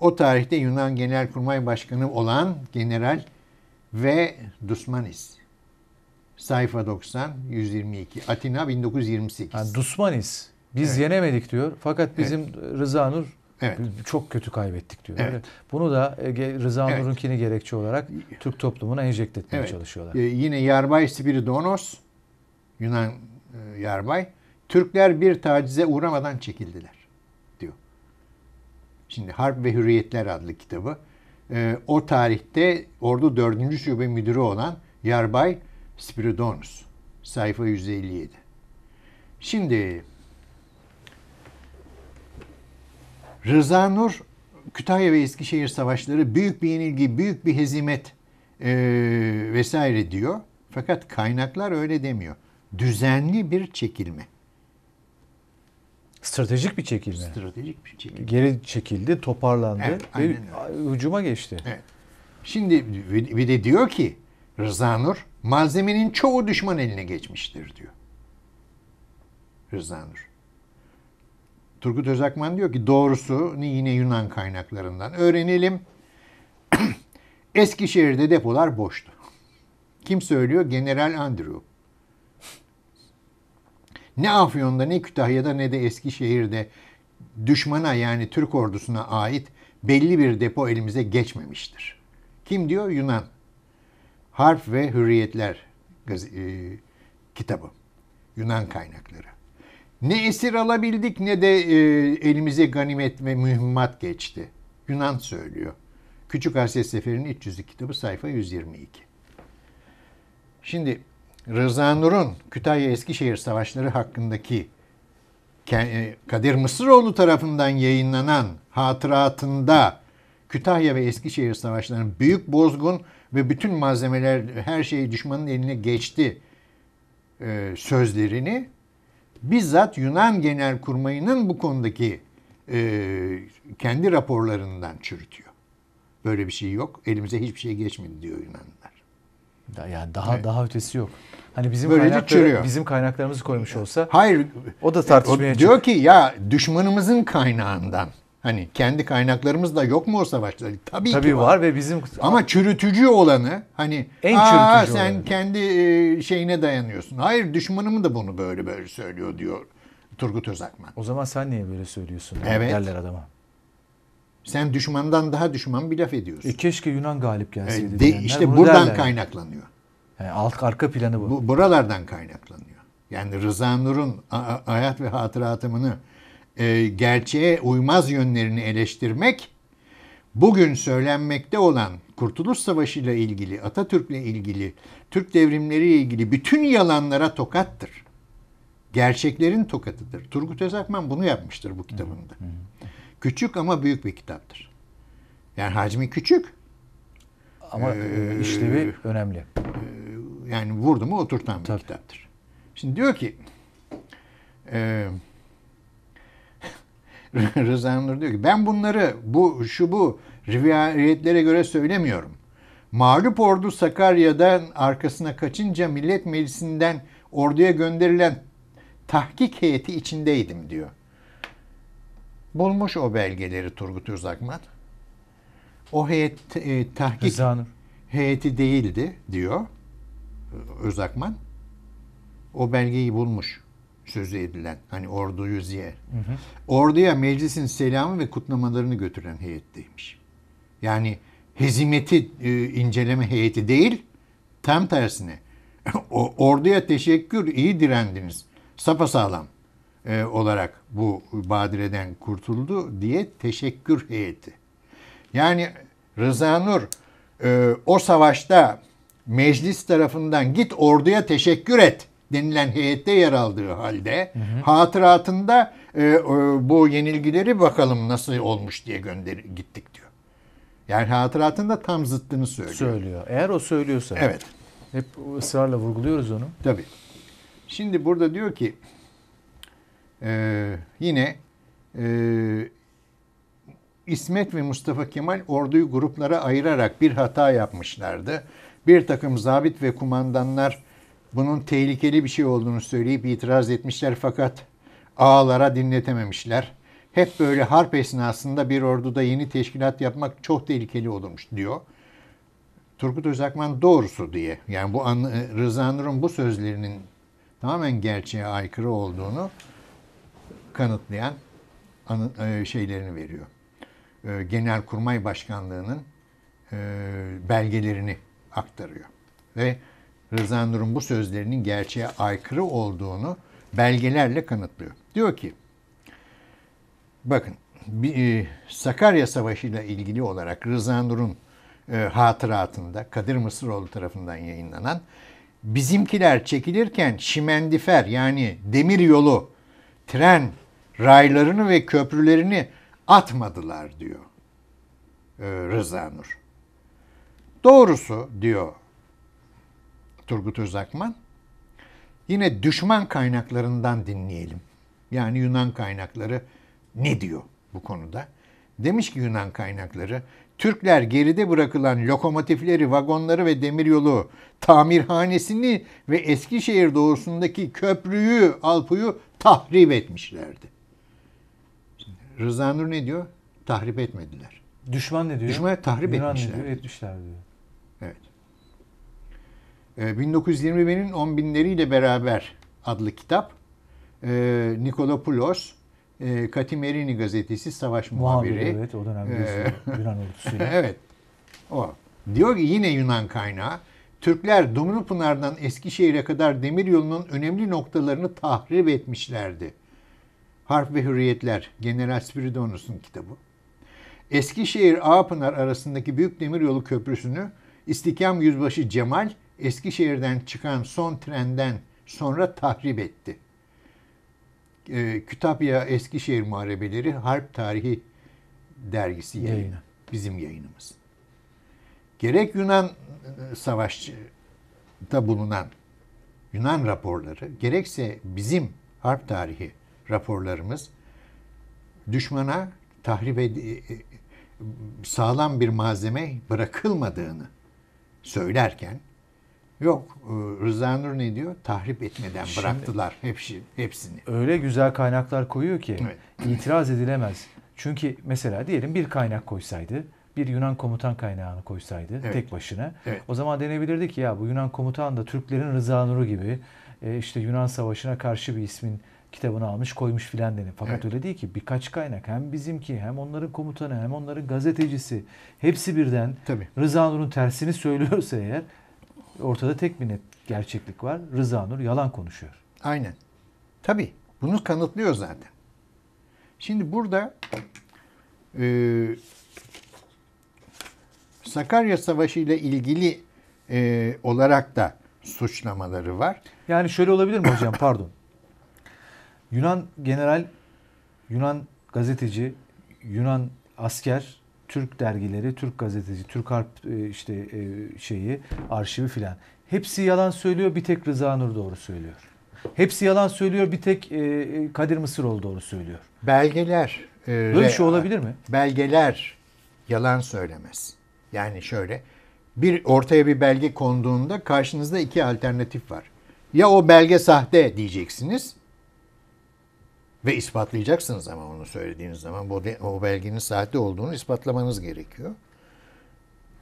O tarihte Yunan Genelkurmay Başkanı olan General ve Dusmanis. Sayfa 90, 122. Atina 1928. Yani Dusmanis. Biz evet. yenemedik diyor. Fakat bizim evet. Rıza Nur Evet. Çok kötü kaybettik diyor. Evet. Bunu da Rıza evet. Nur'unkini gerekçe olarak Türk toplumuna enjekte etmeye evet. çalışıyorlar. Ee, yine Yarbay Spiridonos, Yunan e, Yarbay, Türkler bir tacize uğramadan çekildiler diyor. Şimdi Harp ve Hürriyetler adlı kitabı. E, o tarihte Ordu 4. Şube Müdürü olan Yarbay Spiridonus. Sayfa 157. Şimdi Rıza Nur Kütahya ve Eskişehir savaşları büyük bir yenilgi, büyük bir hezimet e, vesaire diyor. Fakat kaynaklar öyle demiyor. Düzenli bir çekilme. Stratejik bir çekilme. Stratejik bir çekilme. Geri çekildi, toparlandı evet, ve hücuma geçti. Evet. Şimdi bir de diyor ki Rıza Nur Malzemenin çoğu düşman eline geçmiştir diyor. Rıza Nur. Turgut Özakman diyor ki doğrusu yine Yunan kaynaklarından öğrenelim. Eskişehir'de depolar boştu. Kim söylüyor? General Andrew. Ne Afyon'da ne Kütahya'da ne de Eskişehir'de düşmana yani Türk ordusuna ait belli bir depo elimize geçmemiştir. Kim diyor? Yunan Harp ve Hürriyetler e, kitabı. Yunan kaynakları. Ne esir alabildik ne de e, elimize ganimet ve mühimmat geçti. Yunan söylüyor. Küçük Asya Seferi'nin 300. kitabı sayfa 122. Şimdi Rıza Nur'un Kütahya Eskişehir Savaşları hakkındaki e, Kadir Mısıroğlu tarafından yayınlanan hatıratında Kütahya ve Eskişehir Savaşları'nın büyük bozgun ve bütün malzemeler her şey düşmanın eline geçti e, sözlerini bizzat Yunan Genel Kurmayının bu konudaki e, kendi raporlarından çürütüyor. Böyle bir şey yok. Elimize hiçbir şey geçmedi diyor Yunanlar. Yani daha evet. daha ötesi yok. Hani bizim Böylece kaynakları, bizim kaynaklarımızı koymuş olsa. Hayır. O da tartışmaya o, Diyor ki ya düşmanımızın kaynağından Hani kendi kaynaklarımız da yok mu o savaşta? Tabii, Tabii ki var. var ve bizim ama çürütücü olanı hani en Aa, çürütücü sen olanı. kendi e, şeyine dayanıyorsun. Hayır düşmanım da bunu böyle böyle söylüyor diyor Turgut Özakman. O zaman sen niye böyle söylüyorsun? Evet. Derler adama. Sen düşmandan daha düşman bir laf ediyorsun. E, keşke Yunan galip e, gelseydi. E, de, işte buradan derler. kaynaklanıyor. Yani alt arka planı bu. bu. Buralardan kaynaklanıyor. Yani Rıza Nur'un hayat ve hatıratımını e, gerçeğe uymaz yönlerini eleştirmek bugün söylenmekte olan Kurtuluş Savaşı ile ilgili, Atatürk'le ilgili, Türk devrimleri ile ilgili bütün yalanlara tokattır. Gerçeklerin tokatıdır. Turgut Özakman bunu yapmıştır bu kitabında. Küçük ama büyük bir kitaptır. Yani hacmi küçük. Ama ee, e, işlevi önemli. E, yani vurdu mu oturtan bir Tabii. kitaptır. Şimdi diyor ki... E, Rıza Nur diyor ki ben bunları bu şu bu rivayetlere göre söylemiyorum. Mağlup ordu Sakarya'dan arkasına kaçınca Millet Meclisi'nden orduya gönderilen tahkik heyeti içindeydim diyor. Bulmuş o belgeleri Turgut Özakman. O heyet e, tahkik Rızanur. heyeti değildi diyor Özakman. O belgeyi bulmuş sözü edilen hani orduyu ziyer. Hı hı. Orduya meclisin selamı ve kutlamalarını götüren heyetteymiş. Yani hezimeti e, inceleme heyeti değil tam tersine. o, orduya teşekkür iyi direndiniz. Sapasağlam e, olarak bu badireden kurtuldu diye teşekkür heyeti. Yani Rıza Nur e, o savaşta meclis tarafından git orduya teşekkür et denilen heyette yer aldığı halde hı hı. hatıratında e, e, bu yenilgileri bakalım nasıl olmuş diye gönder gittik diyor. Yani hatıratında tam zıttını söylüyor. Söylüyor. Eğer o söylüyorsa. Evet. Hep ısrarla vurguluyoruz onu. Tabii. Şimdi burada diyor ki e, yine e, İsmet ve Mustafa Kemal orduyu gruplara ayırarak bir hata yapmışlardı. Bir takım zabit ve kumandanlar bunun tehlikeli bir şey olduğunu söyleyip itiraz etmişler fakat ağalara dinletememişler. Hep böyle harp esnasında bir orduda yeni teşkilat yapmak çok tehlikeli olurmuş diyor. Turgut Özakman doğrusu diye yani bu e, Rıza Nur'un bu sözlerinin tamamen gerçeğe aykırı olduğunu kanıtlayan e, şeylerini veriyor. E, Genelkurmay Başkanlığı'nın belgelerini aktarıyor. Ve Rıza Nur'un bu sözlerinin gerçeğe aykırı olduğunu belgelerle kanıtlıyor. Diyor ki, bakın e, Sakarya Savaşı ile ilgili olarak Rıza Nur'un e, hatıratında Kadir Mısıroğlu tarafından yayınlanan bizimkiler çekilirken şimendifer yani demir yolu, tren raylarını ve köprülerini atmadılar diyor e, Rıza Nur. Doğrusu diyor Turgut Özakman. Yine düşman kaynaklarından dinleyelim. Yani Yunan kaynakları ne diyor bu konuda? Demiş ki Yunan kaynakları, Türkler geride bırakılan lokomotifleri, vagonları ve demiryolu, tamirhanesini ve Eskişehir doğusundaki köprüyü, Alpu'yu tahrip etmişlerdi. Rıza Nur ne diyor? Tahrip etmediler. Düşman ne diyor? Düşman tahrip Yunan etmişler. Ne diyor? Etmişler diyor. Evet. 1920'nin ee, 10 binleriyle beraber adlı kitap e, Nikolopoulos e, Katimerini gazetesi savaş muhabiri. muhabiri evet o dönemde ee, Yunan ordusuyla. evet. O. Diyor ki yine Yunan kaynağı Türkler Dumlupınar'dan Eskişehir'e kadar demir yolunun önemli noktalarını tahrip etmişlerdi. Harp ve Hürriyetler General Spiridonus'un kitabı. Eskişehir Ağpınar arasındaki büyük demir yolu köprüsünü İstikam Yüzbaşı Cemal Eskişehir'den çıkan son trenden sonra tahrip etti. E, ee, Kütahya Eskişehir Muharebeleri Harp Tarihi dergisi yayını. Yayını. Bizim yayınımız. Gerek Yunan e, savaşta bulunan Yunan raporları, gerekse bizim harp tarihi raporlarımız düşmana tahrip ed- e, e, sağlam bir malzeme bırakılmadığını söylerken Yok e, Rıza Nur ne diyor? Tahrip etmeden Şimdi, bıraktılar hepsi, hepsini. Öyle güzel kaynaklar koyuyor ki evet. itiraz edilemez. Çünkü mesela diyelim bir kaynak koysaydı bir Yunan komutan kaynağını koysaydı evet. tek başına evet. o zaman denebilirdi ki ya bu Yunan komutan da Türklerin Rıza Nur'u gibi e, işte Yunan Savaşı'na karşı bir ismin kitabını almış koymuş filan denir. Fakat evet. öyle değil ki birkaç kaynak hem bizimki hem onların komutanı hem onların gazetecisi hepsi birden Tabii. Rıza Nur'un tersini söylüyorsa eğer Ortada tek bir net gerçeklik var. Rıza Nur yalan konuşuyor. Aynen. Tabii. Bunu kanıtlıyor zaten. Şimdi burada e, Sakarya Savaşı ile ilgili e, olarak da suçlamaları var. Yani şöyle olabilir mi hocam? Pardon. Yunan general, Yunan gazeteci, Yunan asker Türk dergileri, Türk gazeteci, Türk Harp e, işte e, şeyi, arşivi filan. Hepsi yalan söylüyor, bir tek Rıza Nur doğru söylüyor. Hepsi yalan söylüyor, bir tek e, Kadir Mısıroğlu doğru söylüyor. Belgeler. Böyle şey olabilir mi? Belgeler yalan söylemez. Yani şöyle, bir ortaya bir belge konduğunda karşınızda iki alternatif var. Ya o belge sahte diyeceksiniz ve ispatlayacaksınız ama onu söylediğiniz zaman bu o belgenin sahte olduğunu ispatlamanız gerekiyor.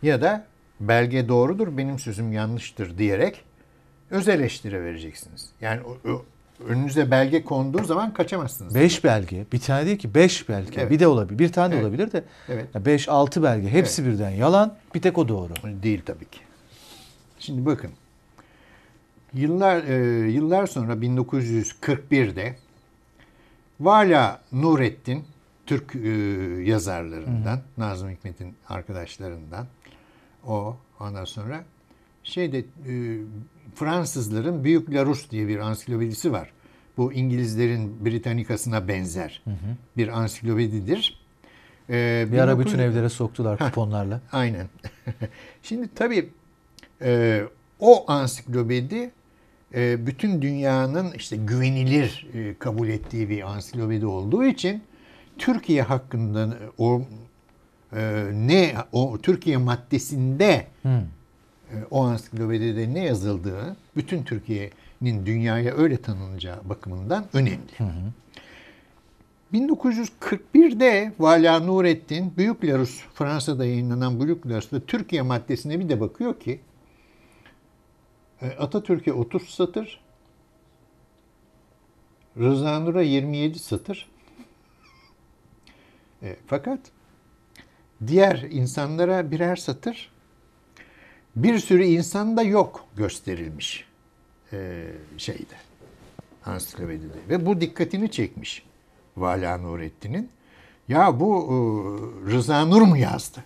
Ya da belge doğrudur, benim sözüm yanlıştır diyerek öz eleştire vereceksiniz. Yani o, o, önünüze belge konduğu zaman kaçamazsınız. Beş belge, bir tane değil ki beş belge. Evet. Bir de olabilir, bir tane evet. olabilir de. Evet. Ya beş, altı belge, hepsi evet. birden yalan, bir tek o doğru. Değil tabii ki. Şimdi bakın, yıllar e, yıllar sonra 1941'de Vala Nurettin, Türk e, yazarlarından, hı hı. Nazım Hikmet'in arkadaşlarından o. Ondan sonra şeyde e, Fransızların Büyük Larus diye bir ansiklopedisi var. Bu İngilizlerin Britanikasına benzer hı hı. bir ansiklopedidir. Ee, bir 19... ara bütün evlere soktular kuponlarla. aynen. Şimdi tabii e, o ansiklopedi ee, bütün dünyanın işte güvenilir e, kabul ettiği bir ansiklopedi olduğu için Türkiye hakkında e, o e, ne o Türkiye maddesinde hmm. o ansiklopedide ne yazıldığı bütün Türkiye'nin dünyaya öyle tanınacağı bakımından önemli. Hmm. 1941'de Vala Nurettin Büyüklarus Fransa'da yayınlanan Büyüklarus'ta Türkiye maddesine bir de bakıyor ki e, Atatürk'e 30 satır, Rıza Nur'a 27 satır. E, fakat diğer insanlara birer satır, bir sürü insan da yok gösterilmiş e, şeyde, ansiklopedide. Ve bu dikkatini çekmiş Vala Nurettin'in. Ya bu e, Rıza Nur mu yazdı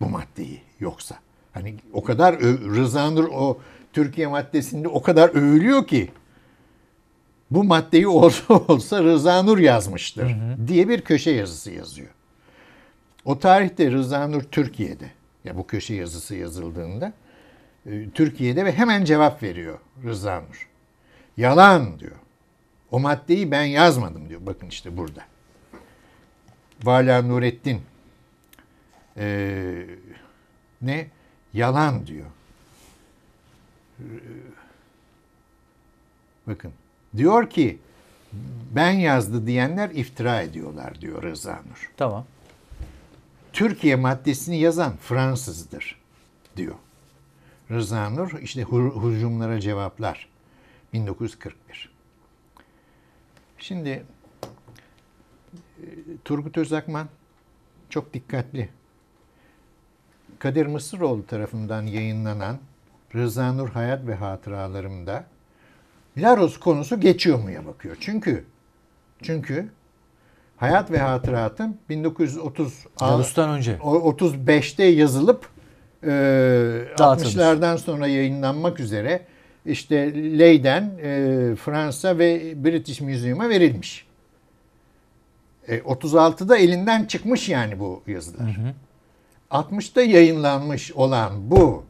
bu maddeyi yoksa? Hani o kadar Rıza Nur o Türkiye maddesinde o kadar övülüyor ki bu maddeyi olsa olsa Rıza Nur yazmıştır hı hı. diye bir köşe yazısı yazıyor. O tarihte Rıza Nur Türkiye'de. Ya bu köşe yazısı yazıldığında e, Türkiye'de ve hemen cevap veriyor Rıza Nur. Yalan diyor. O maddeyi ben yazmadım diyor. Bakın işte burada. Vala Nurettin e, ne? Yalan diyor. Bakın diyor ki ben yazdı diyenler iftira ediyorlar diyor Rıza Nur. Tamam. Türkiye maddesini yazan Fransızdır diyor. Rıza Nur işte hücumlara cevaplar 1941. Şimdi e, Turgut Özakman çok dikkatli. Kadir Mısıroğlu tarafından yayınlanan Rıza Nur Hayat ve hatıralarımda Laros konusu geçiyor muya bakıyor. Çünkü çünkü Hayat ve hatıratım 1930 önce 35'te yazılıp e, Dağıtılmış. 60'lardan sonra yayınlanmak üzere işte Leyden e, Fransa ve British Museum'a verilmiş. E, 36'da elinden çıkmış yani bu yazılar. Hı hı. 60'ta yayınlanmış olan bu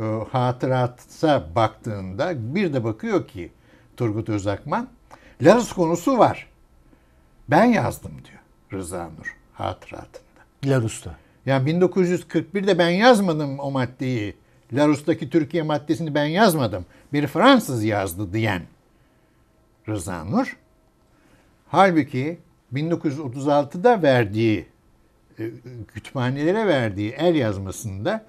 e, hatırata baktığında bir de bakıyor ki Turgut Özakman Larus konusu var. Ben yazdım diyor Rıza Nur hatıratında. Larus'ta. Yani 1941'de ben yazmadım o maddeyi. Larus'taki Türkiye maddesini ben yazmadım. Bir Fransız yazdı diyen Rıza Nur. Halbuki 1936'da verdiği e, kütüphanelere verdiği el yazmasında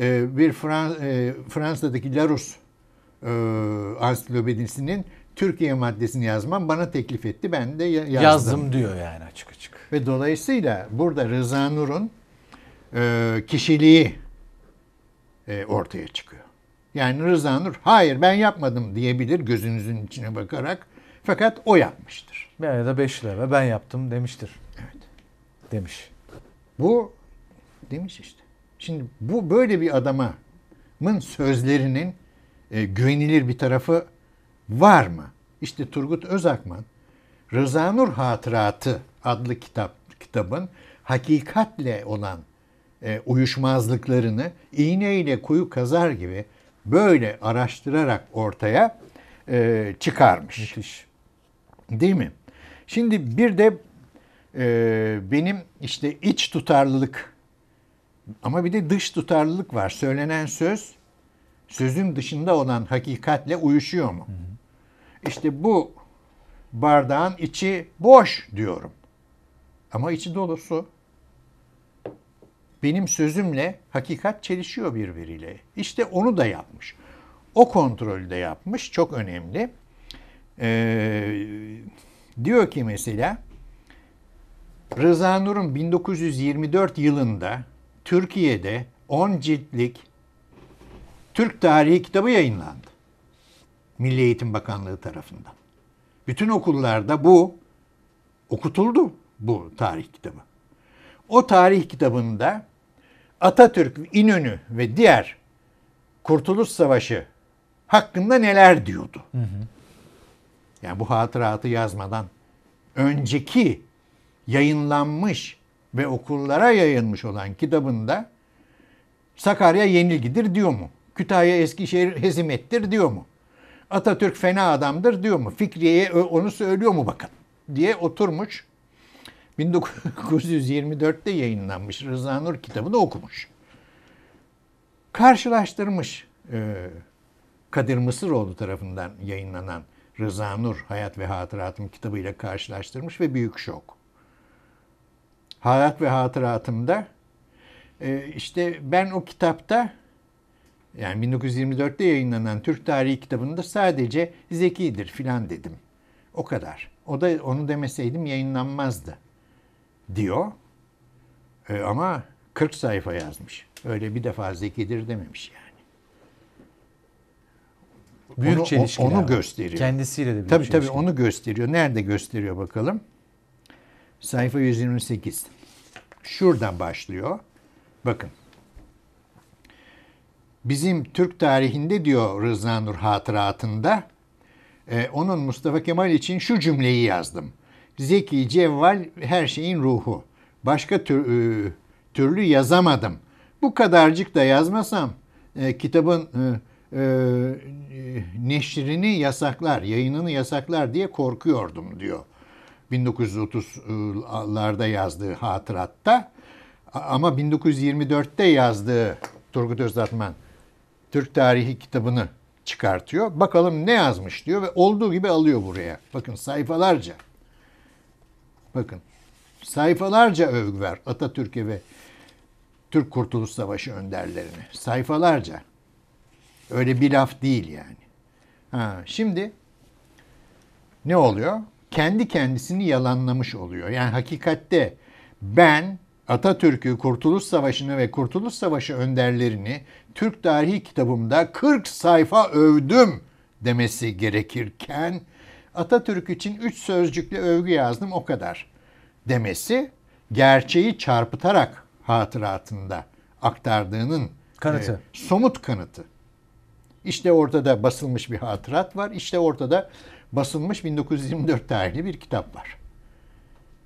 e, bir Frans, e, Fransa'daki Larus e, Türkiye maddesini yazmam bana teklif etti. Ben de yazdım. Yazdım diyor yani açık açık. Ve dolayısıyla burada Rıza Nur'un e, kişiliği e, ortaya çıkıyor. Yani Rıza Nur hayır ben yapmadım diyebilir gözünüzün içine bakarak. Fakat o yapmıştır. Yani da beş lira ben yaptım demiştir. Evet. Demiş. Bu demiş işte. Şimdi bu böyle bir adamın sözlerinin e, güvenilir bir tarafı var mı? İşte Turgut Özakman Rıza Nur Hatıratı adlı kitap kitabın hakikatle olan e, uyuşmazlıklarını iğneyle kuyu kazar gibi böyle araştırarak ortaya e, çıkarmış. Müthiş. Değil mi? Şimdi bir de e, benim işte iç tutarlılık ama bir de dış tutarlılık var. Söylenen söz sözün dışında olan hakikatle uyuşuyor mu? İşte bu bardağın içi boş diyorum. Ama içi dolusu. Benim sözümle hakikat çelişiyor birbiriyle. İşte onu da yapmış. O kontrolü de yapmış. Çok önemli. Ee, diyor ki mesela Rıza Nur'un 1924 yılında Türkiye'de 10 ciltlik Türk tarihi kitabı yayınlandı. Milli Eğitim Bakanlığı tarafından. Bütün okullarda bu okutuldu bu tarih kitabı. O tarih kitabında Atatürk, İnönü ve diğer Kurtuluş Savaşı hakkında neler diyordu? Hı hı. Yani bu hatıratı yazmadan önceki yayınlanmış ve okullara yayınmış olan kitabında Sakarya yenilgidir diyor mu? Kütahya Eskişehir hezimettir diyor mu? Atatürk fena adamdır diyor mu? Fikriye onu söylüyor mu bakın diye oturmuş. 1924'te yayınlanmış Rıza Nur kitabını okumuş. Karşılaştırmış e, Kadir Mısıroğlu tarafından yayınlanan Rıza Nur Hayat ve Hatıratım kitabıyla karşılaştırmış ve büyük şok. Hayat ve Hatıratım'da. Ee, işte ben o kitapta yani 1924'te yayınlanan Türk tarihi kitabında sadece zekidir filan dedim. O kadar. O da onu demeseydim yayınlanmazdı diyor. E, ama 40 sayfa yazmış. Öyle bir defa zekidir dememiş yani. Büyük onu, çelişkiler. Onu gösteriyor. Kendisiyle de büyük Tabii tabii onu gösteriyor. Nerede gösteriyor bakalım. Sayfa 128. Şuradan başlıyor. Bakın. Bizim Türk tarihinde diyor Rıza Nur hatıratında e, onun Mustafa Kemal için şu cümleyi yazdım. Zeki Cevval her şeyin ruhu. Başka tür, e, türlü yazamadım. Bu kadarcık da yazmasam e, kitabın e, neşrini yasaklar, yayınını yasaklar diye korkuyordum diyor 1930'larda yazdığı hatıratta ama 1924'te yazdığı Turgut Özatman Türk Tarihi kitabını çıkartıyor. Bakalım ne yazmış diyor ve olduğu gibi alıyor buraya. Bakın sayfalarca. Bakın sayfalarca övgü ver Atatürk'e ve Türk Kurtuluş Savaşı önderlerine. Sayfalarca. Öyle bir laf değil yani. Ha, şimdi ne oluyor? kendi kendisini yalanlamış oluyor. Yani hakikatte ben Atatürk'ü, Kurtuluş Savaşı'nı ve Kurtuluş Savaşı önderlerini Türk tarihi kitabımda 40 sayfa övdüm demesi gerekirken Atatürk için 3 sözcükle övgü yazdım o kadar demesi gerçeği çarpıtarak hatıratında aktardığının kanıtı. E, somut kanıtı. İşte ortada basılmış bir hatırat var. İşte ortada basılmış 1924 tarihli bir kitap var.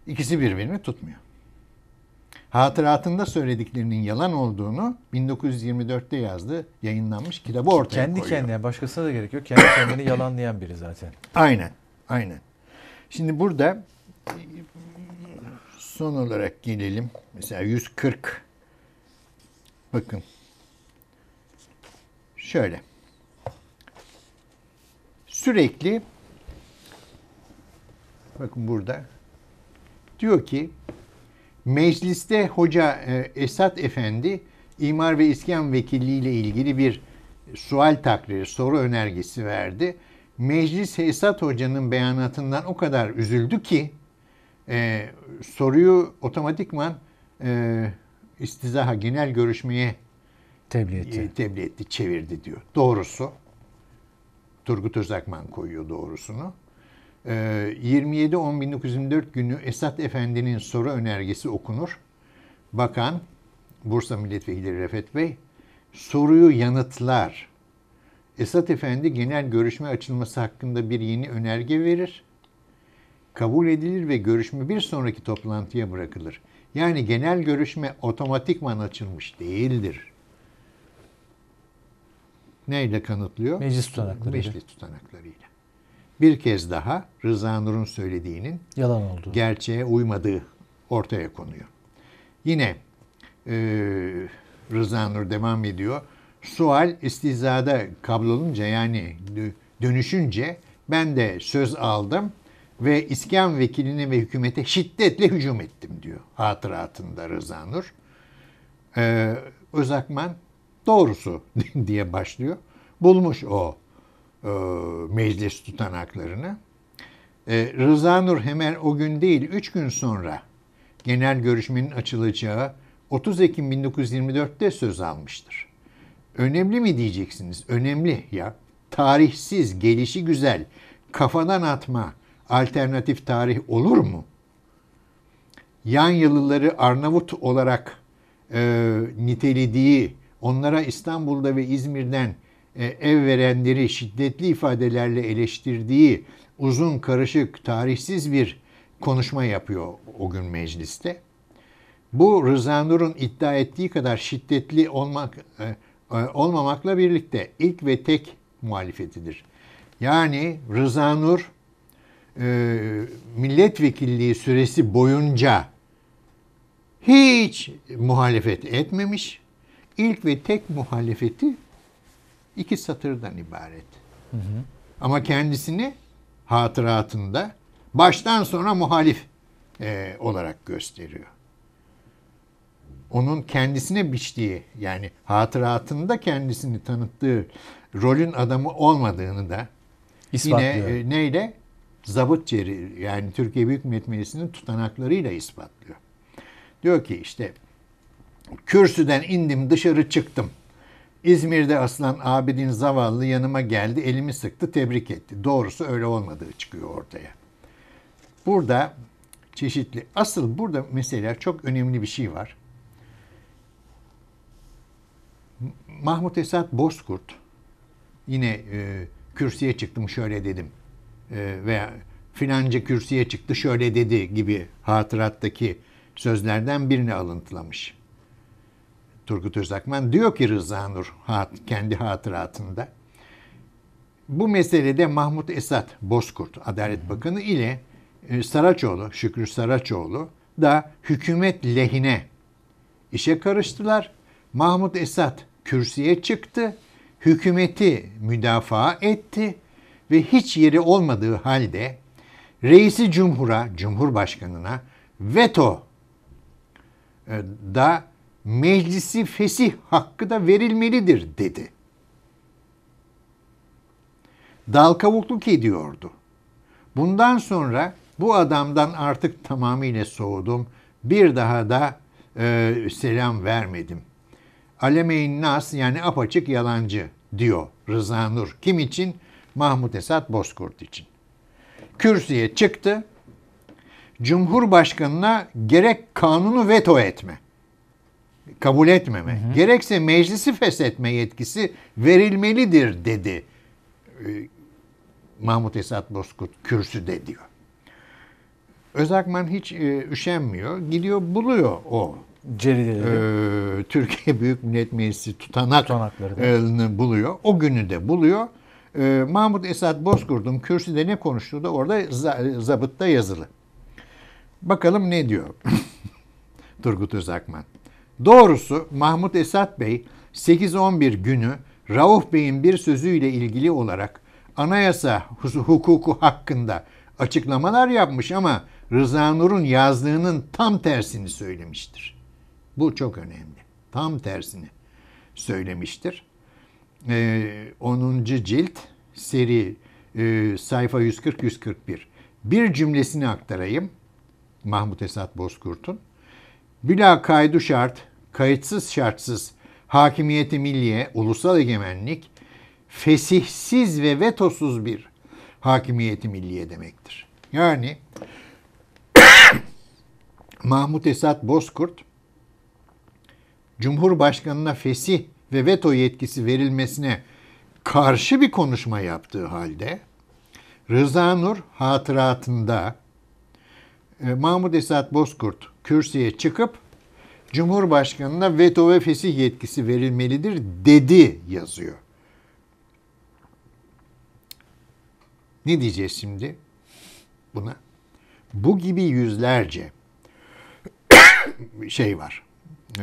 İkisi birbirini tutmuyor. Hatıratında söylediklerinin yalan olduğunu 1924'te yazdı, yayınlanmış kitabı ortaya Kendi koyuyor. kendine başkasına da gerek yok. Kendi kendini yalanlayan biri zaten. Aynen. Aynen. Şimdi burada son olarak gelelim. Mesela 140 bakın şöyle sürekli Bakın burada. Diyor ki mecliste hoca e, Esat Efendi İmar ve İskan Vekilliği ile ilgili bir sual takriri, soru önergesi verdi. Meclis Esat Hoca'nın beyanatından o kadar üzüldü ki e, soruyu otomatikman e, istizaha, genel görüşmeye tebliğ etti. E, tebliğ etti, çevirdi diyor. Doğrusu Turgut Özakman koyuyor doğrusunu. 27-10-1924 ee, günü Esat Efendi'nin soru önergesi okunur. Bakan, Bursa Milletvekili Refet Bey, soruyu yanıtlar. Esat Efendi genel görüşme açılması hakkında bir yeni önerge verir. Kabul edilir ve görüşme bir sonraki toplantıya bırakılır. Yani genel görüşme otomatikman açılmış değildir. Neyle kanıtlıyor? Meclis tutanaklarıyla. Meclis tutanaklarıyla bir kez daha Rıza Nur'un söylediğinin yalan olduğu, gerçeğe uymadığı ortaya konuyor. Yine e, Rıza Nur devam ediyor. Sual istizada kablolunca yani dönüşünce ben de söz aldım ve iskan vekiline ve hükümete şiddetle hücum ettim diyor hatıratında Rıza Nur. Ee, Özakman doğrusu diye başlıyor. Bulmuş o e, meclis tutanaklarını. E, Rıza Nur hemen o gün değil, üç gün sonra genel görüşmenin açılacağı 30 Ekim 1924'te söz almıştır. Önemli mi diyeceksiniz? Önemli ya. Tarihsiz, gelişi güzel, kafadan atma alternatif tarih olur mu? Yan yılları Arnavut olarak e, nitelediği, onlara İstanbul'da ve İzmir'den e, ev verenleri şiddetli ifadelerle eleştirdiği uzun karışık tarihsiz bir konuşma yapıyor o gün mecliste. Bu Rıza Nur'un iddia ettiği kadar şiddetli olmak e, e, olmamakla birlikte ilk ve tek muhalefetidir. Yani Rıza Nur milletvekilliği süresi boyunca hiç muhalefet etmemiş. İlk ve tek muhalefeti iki satırdan ibaret. Hı hı. Ama kendisini hatıratında baştan sona muhalif e, olarak gösteriyor. Onun kendisine biçtiği yani hatıratında kendisini tanıttığı rolün adamı olmadığını da yine e, neyle? Zabıtçeri yani Türkiye Büyük Millet Meclisi'nin tutanaklarıyla ispatlıyor. Diyor ki işte kürsüden indim dışarı çıktım. İzmir'de aslan abidin zavallı yanıma geldi, elimi sıktı, tebrik etti. Doğrusu öyle olmadığı çıkıyor ortaya. Burada çeşitli, asıl burada mesela çok önemli bir şey var. Mahmut Esat Bozkurt yine e, kürsüye çıktım şöyle dedim e, veya filanca kürsüye çıktı şöyle dedi gibi hatırattaki sözlerden birini alıntılamış. Turgut Özakman diyor ki Rıza Nur hat, kendi hatıratında bu meselede Mahmut Esat Bozkurt Adalet Bakanı ile e, Saraçoğlu, Şükrü Saraçoğlu da hükümet lehine işe karıştılar. Mahmut Esat kürsüye çıktı, hükümeti müdafaa etti ve hiç yeri olmadığı halde reisi cumhura, cumhurbaşkanına veto e, da meclisi fesih hakkı da verilmelidir dedi. Dal kavukluk ediyordu. Bundan sonra bu adamdan artık tamamıyla soğudum. Bir daha da e, selam vermedim. Alemeyn Nas yani apaçık yalancı diyor Rıza Nur. Kim için? Mahmut Esat Bozkurt için. Kürsüye çıktı. Cumhurbaşkanına gerek kanunu veto etme kabul etmeme, hı hı. gerekse meclisi feshetme yetkisi verilmelidir dedi ee, Mahmut Esat Bozkurt kürsüde diyor. Özakman hiç e, üşenmiyor. Gidiyor buluyor o Cerideleri. E, Türkiye Büyük Millet Meclisi tutanaklarını e, buluyor. O günü de buluyor. E, Mahmut Esat Bozkurt'un kürsüde ne konuştuğu da orada zabıtta yazılı. Bakalım ne diyor Turgut Özakman. Doğrusu Mahmut Esat Bey 8-11 günü Rauf Bey'in bir sözüyle ilgili olarak anayasa hukuku hakkında açıklamalar yapmış ama Rıza Nur'un yazdığının tam tersini söylemiştir. Bu çok önemli. Tam tersini söylemiştir. Ee, 10. cilt seri e, sayfa 140-141. Bir cümlesini aktarayım. Mahmut Esat Bozkurt'un. Bila kaydu şart kayıtsız şartsız hakimiyeti milliye, ulusal egemenlik fesihsiz ve vetosuz bir hakimiyeti milliye demektir. Yani Mahmut Esat Bozkurt Cumhurbaşkanına fesih ve veto yetkisi verilmesine karşı bir konuşma yaptığı halde Rıza Nur hatıratında e, Mahmut Esat Bozkurt kürsüye çıkıp Cumhurbaşkanına veto ve fesih yetkisi verilmelidir dedi yazıyor. Ne diyeceğiz şimdi buna? Bu gibi yüzlerce şey var.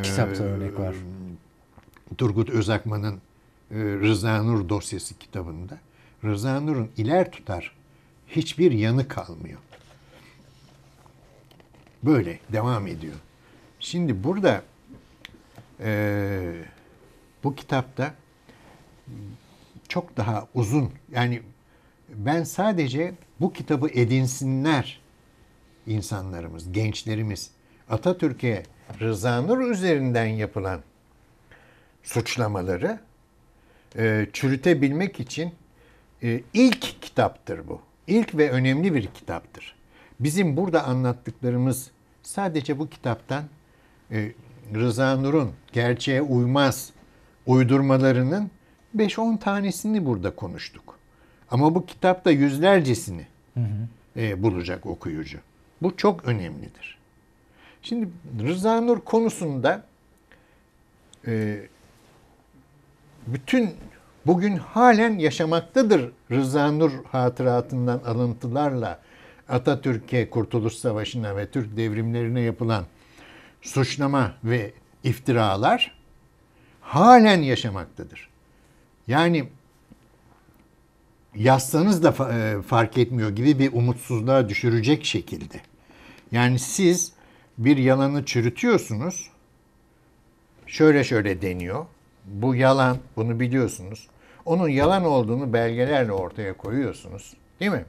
Kitapta ee, örnek var. Ee, Turgut Özakman'ın e, Rıza Nur dosyası kitabında Rıza Nur'un iler tutar hiçbir yanı kalmıyor. Böyle devam ediyor. Şimdi burada e, bu kitapta çok daha uzun yani ben sadece bu kitabı edinsinler insanlarımız, gençlerimiz Atatürk'e Rıza Rızanur üzerinden yapılan suçlamaları e, çürütebilmek için e, ilk kitaptır bu. İlk ve önemli bir kitaptır. Bizim burada anlattıklarımız sadece bu kitaptan e, Rıza Nur'un gerçeğe uymaz uydurmalarının 5-10 tanesini burada konuştuk. Ama bu kitapta yüzlercesini hı hı. E, bulacak okuyucu. Bu çok önemlidir. Şimdi Rıza Nur konusunda e, bütün bugün halen yaşamaktadır Rıza Nur hatıratından alıntılarla Atatürk'e, Kurtuluş Savaşı'na ve Türk devrimlerine yapılan suçlama ve iftiralar halen yaşamaktadır. Yani yazsanız da e, fark etmiyor gibi bir umutsuzluğa düşürecek şekilde. Yani siz bir yalanı çürütüyorsunuz. Şöyle şöyle deniyor. Bu yalan, bunu biliyorsunuz. Onun yalan olduğunu belgelerle ortaya koyuyorsunuz. Değil mi?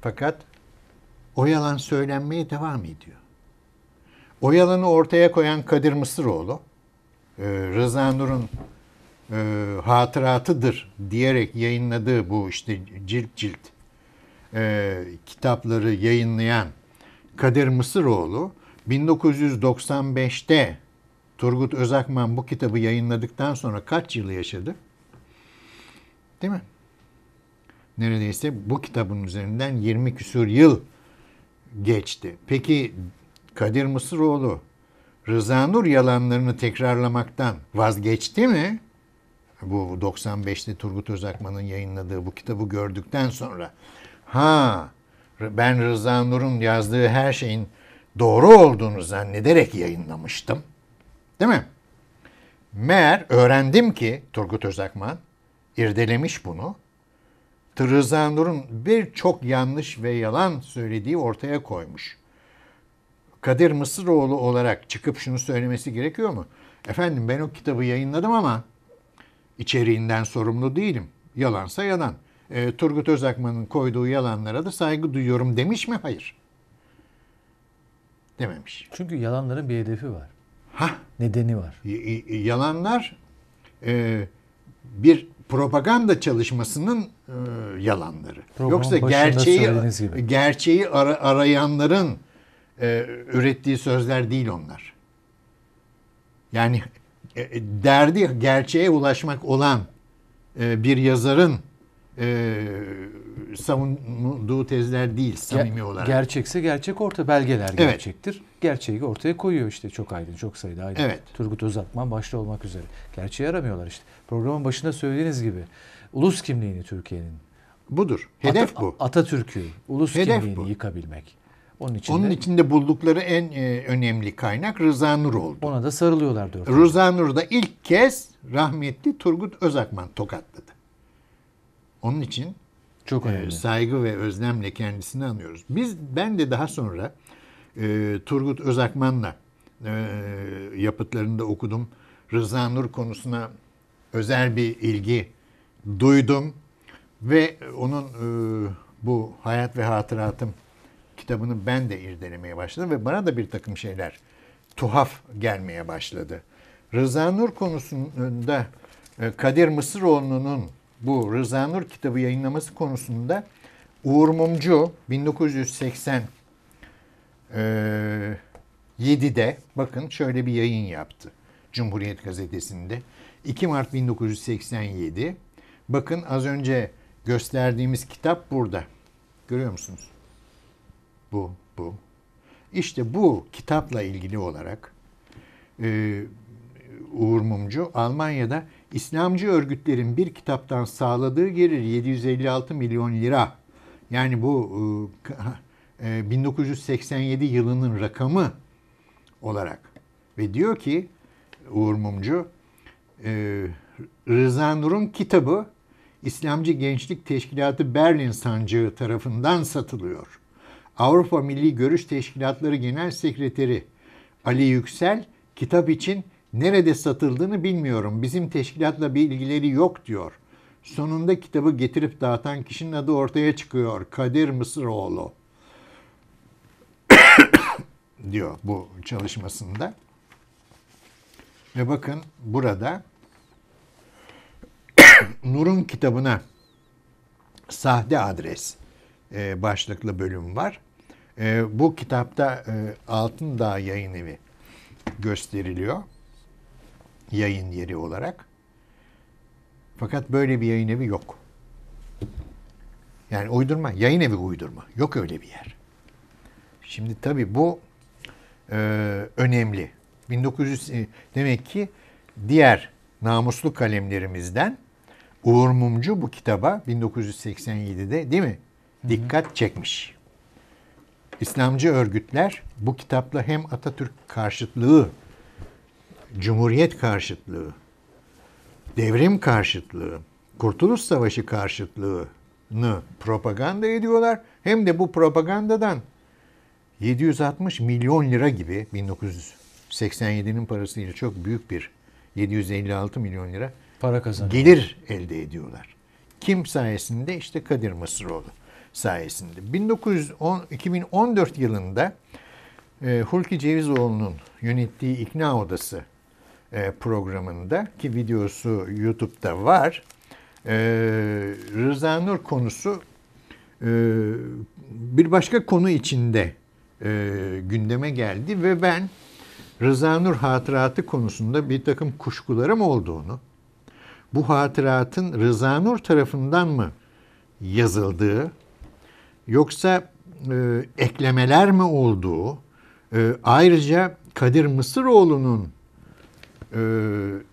Fakat o yalan söylenmeye devam ediyor. O yalanı ortaya koyan Kadir Mısıroğlu, e, Rıza Nur'un e, hatıratıdır diyerek yayınladığı bu işte cilt cilt e, kitapları yayınlayan Kadir Mısıroğlu 1995'te Turgut Özakman bu kitabı yayınladıktan sonra kaç yıl yaşadı? Değil mi? Neredeyse bu kitabın üzerinden 20 küsur yıl geçti. Peki Kadir Mısıroğlu Rıza Nur yalanlarını tekrarlamaktan vazgeçti mi? Bu 95'te Turgut Özakman'ın yayınladığı bu kitabı gördükten sonra ha ben Rıza Nur'un yazdığı her şeyin doğru olduğunu zannederek yayınlamıştım. Değil mi? Meğer öğrendim ki Turgut Özakman irdelemiş bunu. Rıza Nur'un birçok yanlış ve yalan söylediği ortaya koymuş. Kadir Mısıroğlu olarak çıkıp şunu söylemesi gerekiyor mu? Efendim ben o kitabı yayınladım ama içeriğinden sorumlu değilim. Yalansa yalan. E, Turgut Özakman'ın koyduğu yalanlara da saygı duyuyorum demiş mi? Hayır. Dememiş. Çünkü yalanların bir hedefi var. Ha? Nedeni var. Y- yalanlar e, bir propaganda çalışmasının e, yalanları. Programın Yoksa gerçeği gibi. gerçeği ara, arayanların e, ürettiği sözler değil onlar. Yani e, e, derdi gerçeğe ulaşmak olan e, bir yazarın e, savunduğu tezler değil samimi olarak. Gerçekse gerçek orta belgeler evet. gerçektir. Gerçeği ortaya koyuyor işte çok aydın, çok sayıda aydın. Evet. Turgut Özatman başta olmak üzere. Gerçeği aramıyorlar işte. Programın başında söylediğiniz gibi ulus kimliğini Türkiye'nin budur. Hedef At- bu. Atatürk'ü, ulus Hedef kimliğini bu. yıkabilmek. Onun içinde, Onun içinde buldukları en e, önemli kaynak Rıza Nur oldu. Ona da sarılıyorlar diyor. Rıza Nur da ilk kez rahmetli Turgut Özakman tokatladı. Onun için çok e, önemli. E, saygı ve özlemle kendisini anıyoruz. Biz ben de daha sonra e, Turgut Özakman'la e, yapıtlarını okudum. Rıza Nur konusuna özel bir ilgi duydum ve onun e, bu Hayat ve Hatıratım kitabını ben de irdelemeye başladım ve bana da bir takım şeyler tuhaf gelmeye başladı. Rıza Nur konusunda e, Kadir Mısıroğlu'nun bu Rıza Nur kitabı yayınlaması konusunda Uğur Mumcu 1987'de e, bakın şöyle bir yayın yaptı. Cumhuriyet Gazetesi'nde. 2 Mart 1987. Bakın az önce gösterdiğimiz kitap burada. Görüyor musunuz? bu, bu. İşte bu kitapla ilgili olarak e, Uğur Mumcu Almanya'da İslamcı örgütlerin bir kitaptan sağladığı gelir 756 milyon lira. Yani bu e, 1987 e, yılının rakamı olarak. Ve diyor ki Uğur Mumcu, e, Rıza Nur'un kitabı İslamcı Gençlik Teşkilatı Berlin Sancağı tarafından satılıyor. Avrupa Milli Görüş Teşkilatları Genel Sekreteri Ali Yüksel kitap için nerede satıldığını bilmiyorum. Bizim teşkilatla bir ilgileri yok diyor. Sonunda kitabı getirip dağıtan kişinin adı ortaya çıkıyor. Kadir Mısıroğlu diyor bu çalışmasında. Ve bakın burada Nur'un kitabına sahte adres e, başlıklı bölüm var. E, bu kitapta e, Altın Dağ Yayın Evi gösteriliyor yayın yeri olarak. Fakat böyle bir yayın evi yok. Yani uydurma, yayın evi uydurma. Yok öyle bir yer. Şimdi tabii bu e, önemli. 1900 e, demek ki diğer namuslu kalemlerimizden Uğur Mumcu bu kitaba 1987'de değil mi? dikkat çekmiş. İslamcı örgütler bu kitapla hem Atatürk karşıtlığı, Cumhuriyet karşıtlığı, devrim karşıtlığı, Kurtuluş Savaşı karşıtlığını propaganda ediyorlar. Hem de bu propagandadan 760 milyon lira gibi 1987'nin parasıyla çok büyük bir 756 milyon lira para kazanıyor. Gelir elde ediyorlar. Kim sayesinde işte Kadir Mısıroğlu sayesinde. 1910, 2014 yılında e, Hulki Cevizoğlu'nun yönettiği İkna Odası e, programında ki videosu YouTube'da var. E, Rıza Nur konusu e, bir başka konu içinde e, gündeme geldi ve ben Rıza Nur hatıratı konusunda bir takım kuşkularım olduğunu, bu hatıratın Rıza Nur tarafından mı yazıldığı yoksa e, eklemeler mi olduğu e, ayrıca Kadir Mısıroğlu'nun e,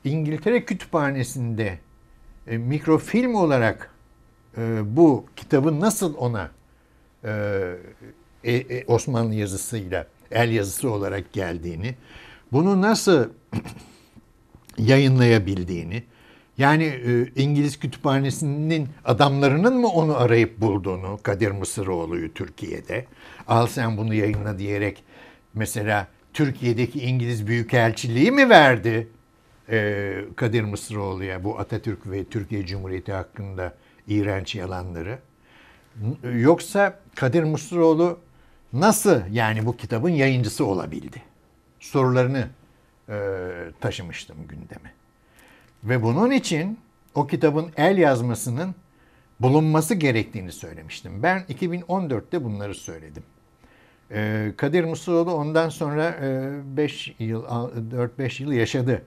İngiltere Kütüphanesi'nde e, mikrofilm olarak e, bu kitabı nasıl ona e, e, e Osmanlı yazısıyla el yazısı olarak geldiğini, bunu nasıl yayınlayabildiğini, yani e, İngiliz kütüphanesinin adamlarının mı onu arayıp bulduğunu Kadir Mısıroğlu'yu Türkiye'de al sen bunu yayınla diyerek mesela Türkiye'deki İngiliz Büyükelçiliği mi verdi e, Kadir Mısıroğlu'ya bu Atatürk ve Türkiye Cumhuriyeti hakkında iğrenç yalanları? Yoksa Kadir Mısıroğlu nasıl yani bu kitabın yayıncısı olabildi? Sorularını e, taşımıştım gündeme. Ve bunun için o kitabın el yazmasının bulunması gerektiğini söylemiştim. Ben 2014'te bunları söyledim. Ee, Kadir Musuloğlu ondan sonra 5 e, yıl 4-5 yıl yaşadı.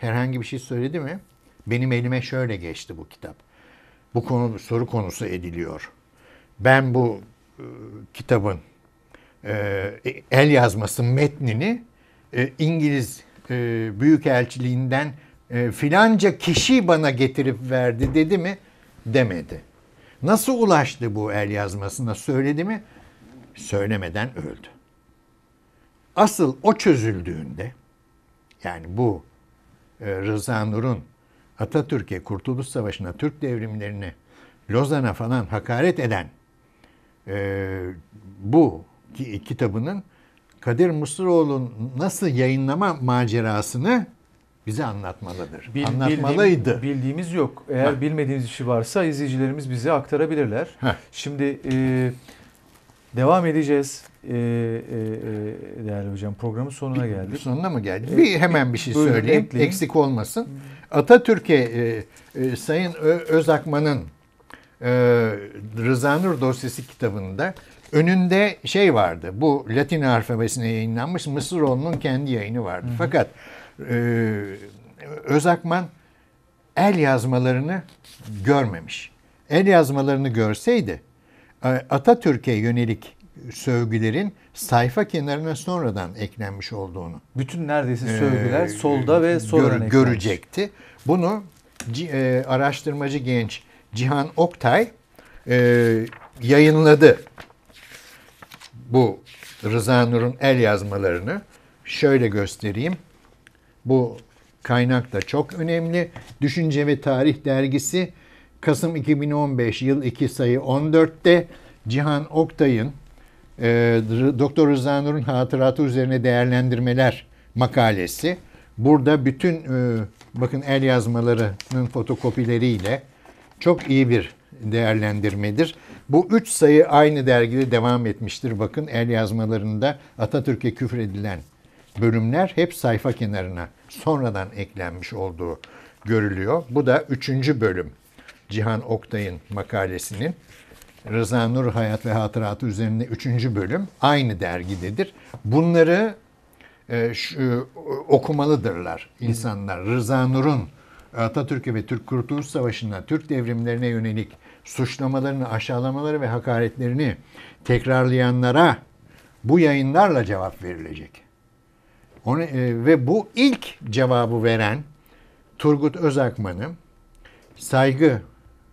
Herhangi bir şey söyledi mi? Benim elime şöyle geçti bu kitap. Bu konu soru konusu ediliyor. Ben bu e, kitabın e, el yazması metnini İngiliz e, Elçiliğinden e, filanca kişi bana getirip verdi dedi mi? Demedi. Nasıl ulaştı bu el yazmasına söyledi mi? Söylemeden öldü. Asıl o çözüldüğünde yani bu e, Rıza Nur'un Atatürk'e, Kurtuluş Savaşı'na, Türk devrimlerine, Lozan'a falan hakaret eden e, bu kitabının Kadir Mısıroğlu'nun nasıl yayınlama macerasını bize anlatmalıdır. Bil, Anlatmalıydı. Bildiğim, bildiğimiz yok. Eğer ha. bilmediğiniz işi şey varsa izleyicilerimiz bize aktarabilirler. Ha. Şimdi e, devam edeceğiz. E, e, e değerli hocam programın sonuna bir, geldik. Sonuna mı geldik? E, bir e, hemen bir şey buyurun, söyleyeyim. Ekleyin. Eksik olmasın. Atatürk'e e, e, Sayın Ö, Özakman'ın e, Rızanur dosyası kitabında önünde şey vardı. Bu Latin alfabesine yayınlanmış Mısıroğlu'nun kendi yayını vardı. Hı hı. Fakat ee, Özakman el yazmalarını görmemiş. El yazmalarını görseydi e, Atatürk'e yönelik sövgülerin sayfa kenarına sonradan eklenmiş olduğunu. Bütün neredeyse e, sövgüler e, solda ve solda görecekti. Bunu e, araştırmacı genç Cihan Oktay e, yayınladı. Bu Rıza Nur'un el yazmalarını şöyle göstereyim. Bu kaynak da çok önemli. Düşünce ve Tarih dergisi Kasım 2015 yıl 2 sayı 14'te Cihan Oktay'ın e, Doktor Rıza Nur'un hatıratı üzerine değerlendirmeler makalesi. Burada bütün e, bakın el yazmalarının fotokopileriyle çok iyi bir değerlendirmedir. Bu üç sayı aynı dergide devam etmiştir. Bakın el yazmalarında Atatürk'e küfredilen bölümler hep sayfa kenarına sonradan eklenmiş olduğu görülüyor. Bu da üçüncü bölüm Cihan Oktay'ın makalesinin Rıza Nur Hayat ve Hatıratı üzerinde üçüncü bölüm aynı dergidedir. Bunları e, şu, e, okumalıdırlar insanlar. Rıza Nur'un Atatürk'e ve Türk Kurtuluş Savaşı'na, Türk devrimlerine yönelik suçlamalarını, aşağılamaları ve hakaretlerini tekrarlayanlara bu yayınlarla cevap verilecek. Onu, e, ve bu ilk cevabı veren Turgut Özakman'ı saygı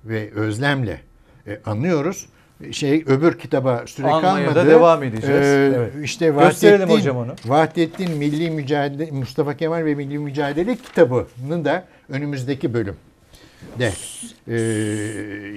ve özlemle e, anıyoruz. Şey öbür kitaba süre Anmaya kalmadı. da devam edeceğiz. Ee, evet. İşte Gösterelim hocam onu. Vahdettin Milli Mücadele Mustafa Kemal ve Milli Mücadele kitabının da önümüzdeki bölüm de e,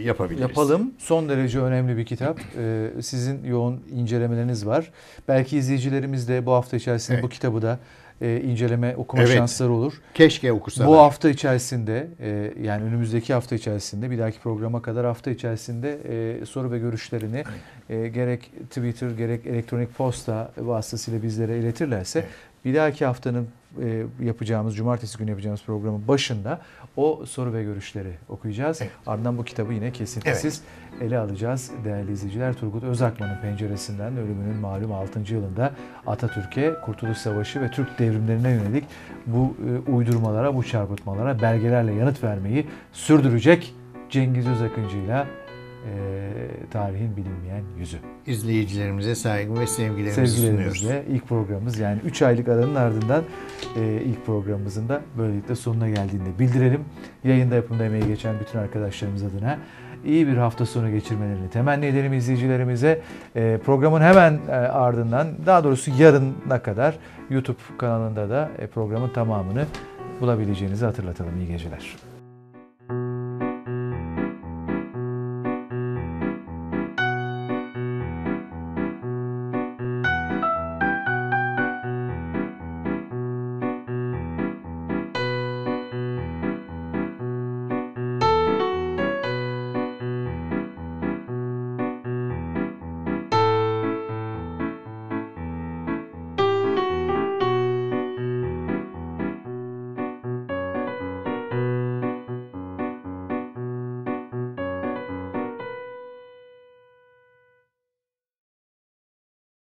yapabiliriz. Yapalım. Son derece önemli bir kitap. Ee, sizin yoğun incelemeleriniz var. Belki izleyicilerimiz de bu hafta içerisinde evet. bu kitabı da e, inceleme okuma evet. şansları olur. Keşke okusalar. Bu hafta içerisinde e, yani önümüzdeki hafta içerisinde bir dahaki programa kadar hafta içerisinde e, soru ve görüşlerini e, gerek Twitter gerek elektronik posta vasıtasıyla bizlere iletirlerse evet. bir dahaki haftanın e, yapacağımız, cumartesi günü yapacağımız programın başında o soru ve görüşleri okuyacağız. Evet. Ardından bu kitabı yine kesintisiz evet. ele alacağız. Değerli izleyiciler, Turgut Özakman'ın penceresinden ölümünün malum 6. yılında Atatürk'e, Kurtuluş Savaşı ve Türk devrimlerine yönelik bu e, uydurmalara, bu çarpıtmalara belgelerle yanıt vermeyi sürdürecek Cengiz Özakıncı ile tarihin bilinmeyen yüzü. İzleyicilerimize saygı ve sevgilerimizi Sevgilerimizle sunuyoruz. ilk programımız yani 3 aylık aranın ardından ilk programımızın da böylelikle sonuna geldiğinde bildirelim. Yayında yapımda emeği geçen bütün arkadaşlarımız adına iyi bir hafta sonu geçirmelerini temenni edelim izleyicilerimize. programın hemen ardından daha doğrusu yarına kadar YouTube kanalında da programın tamamını bulabileceğinizi hatırlatalım. İyi geceler.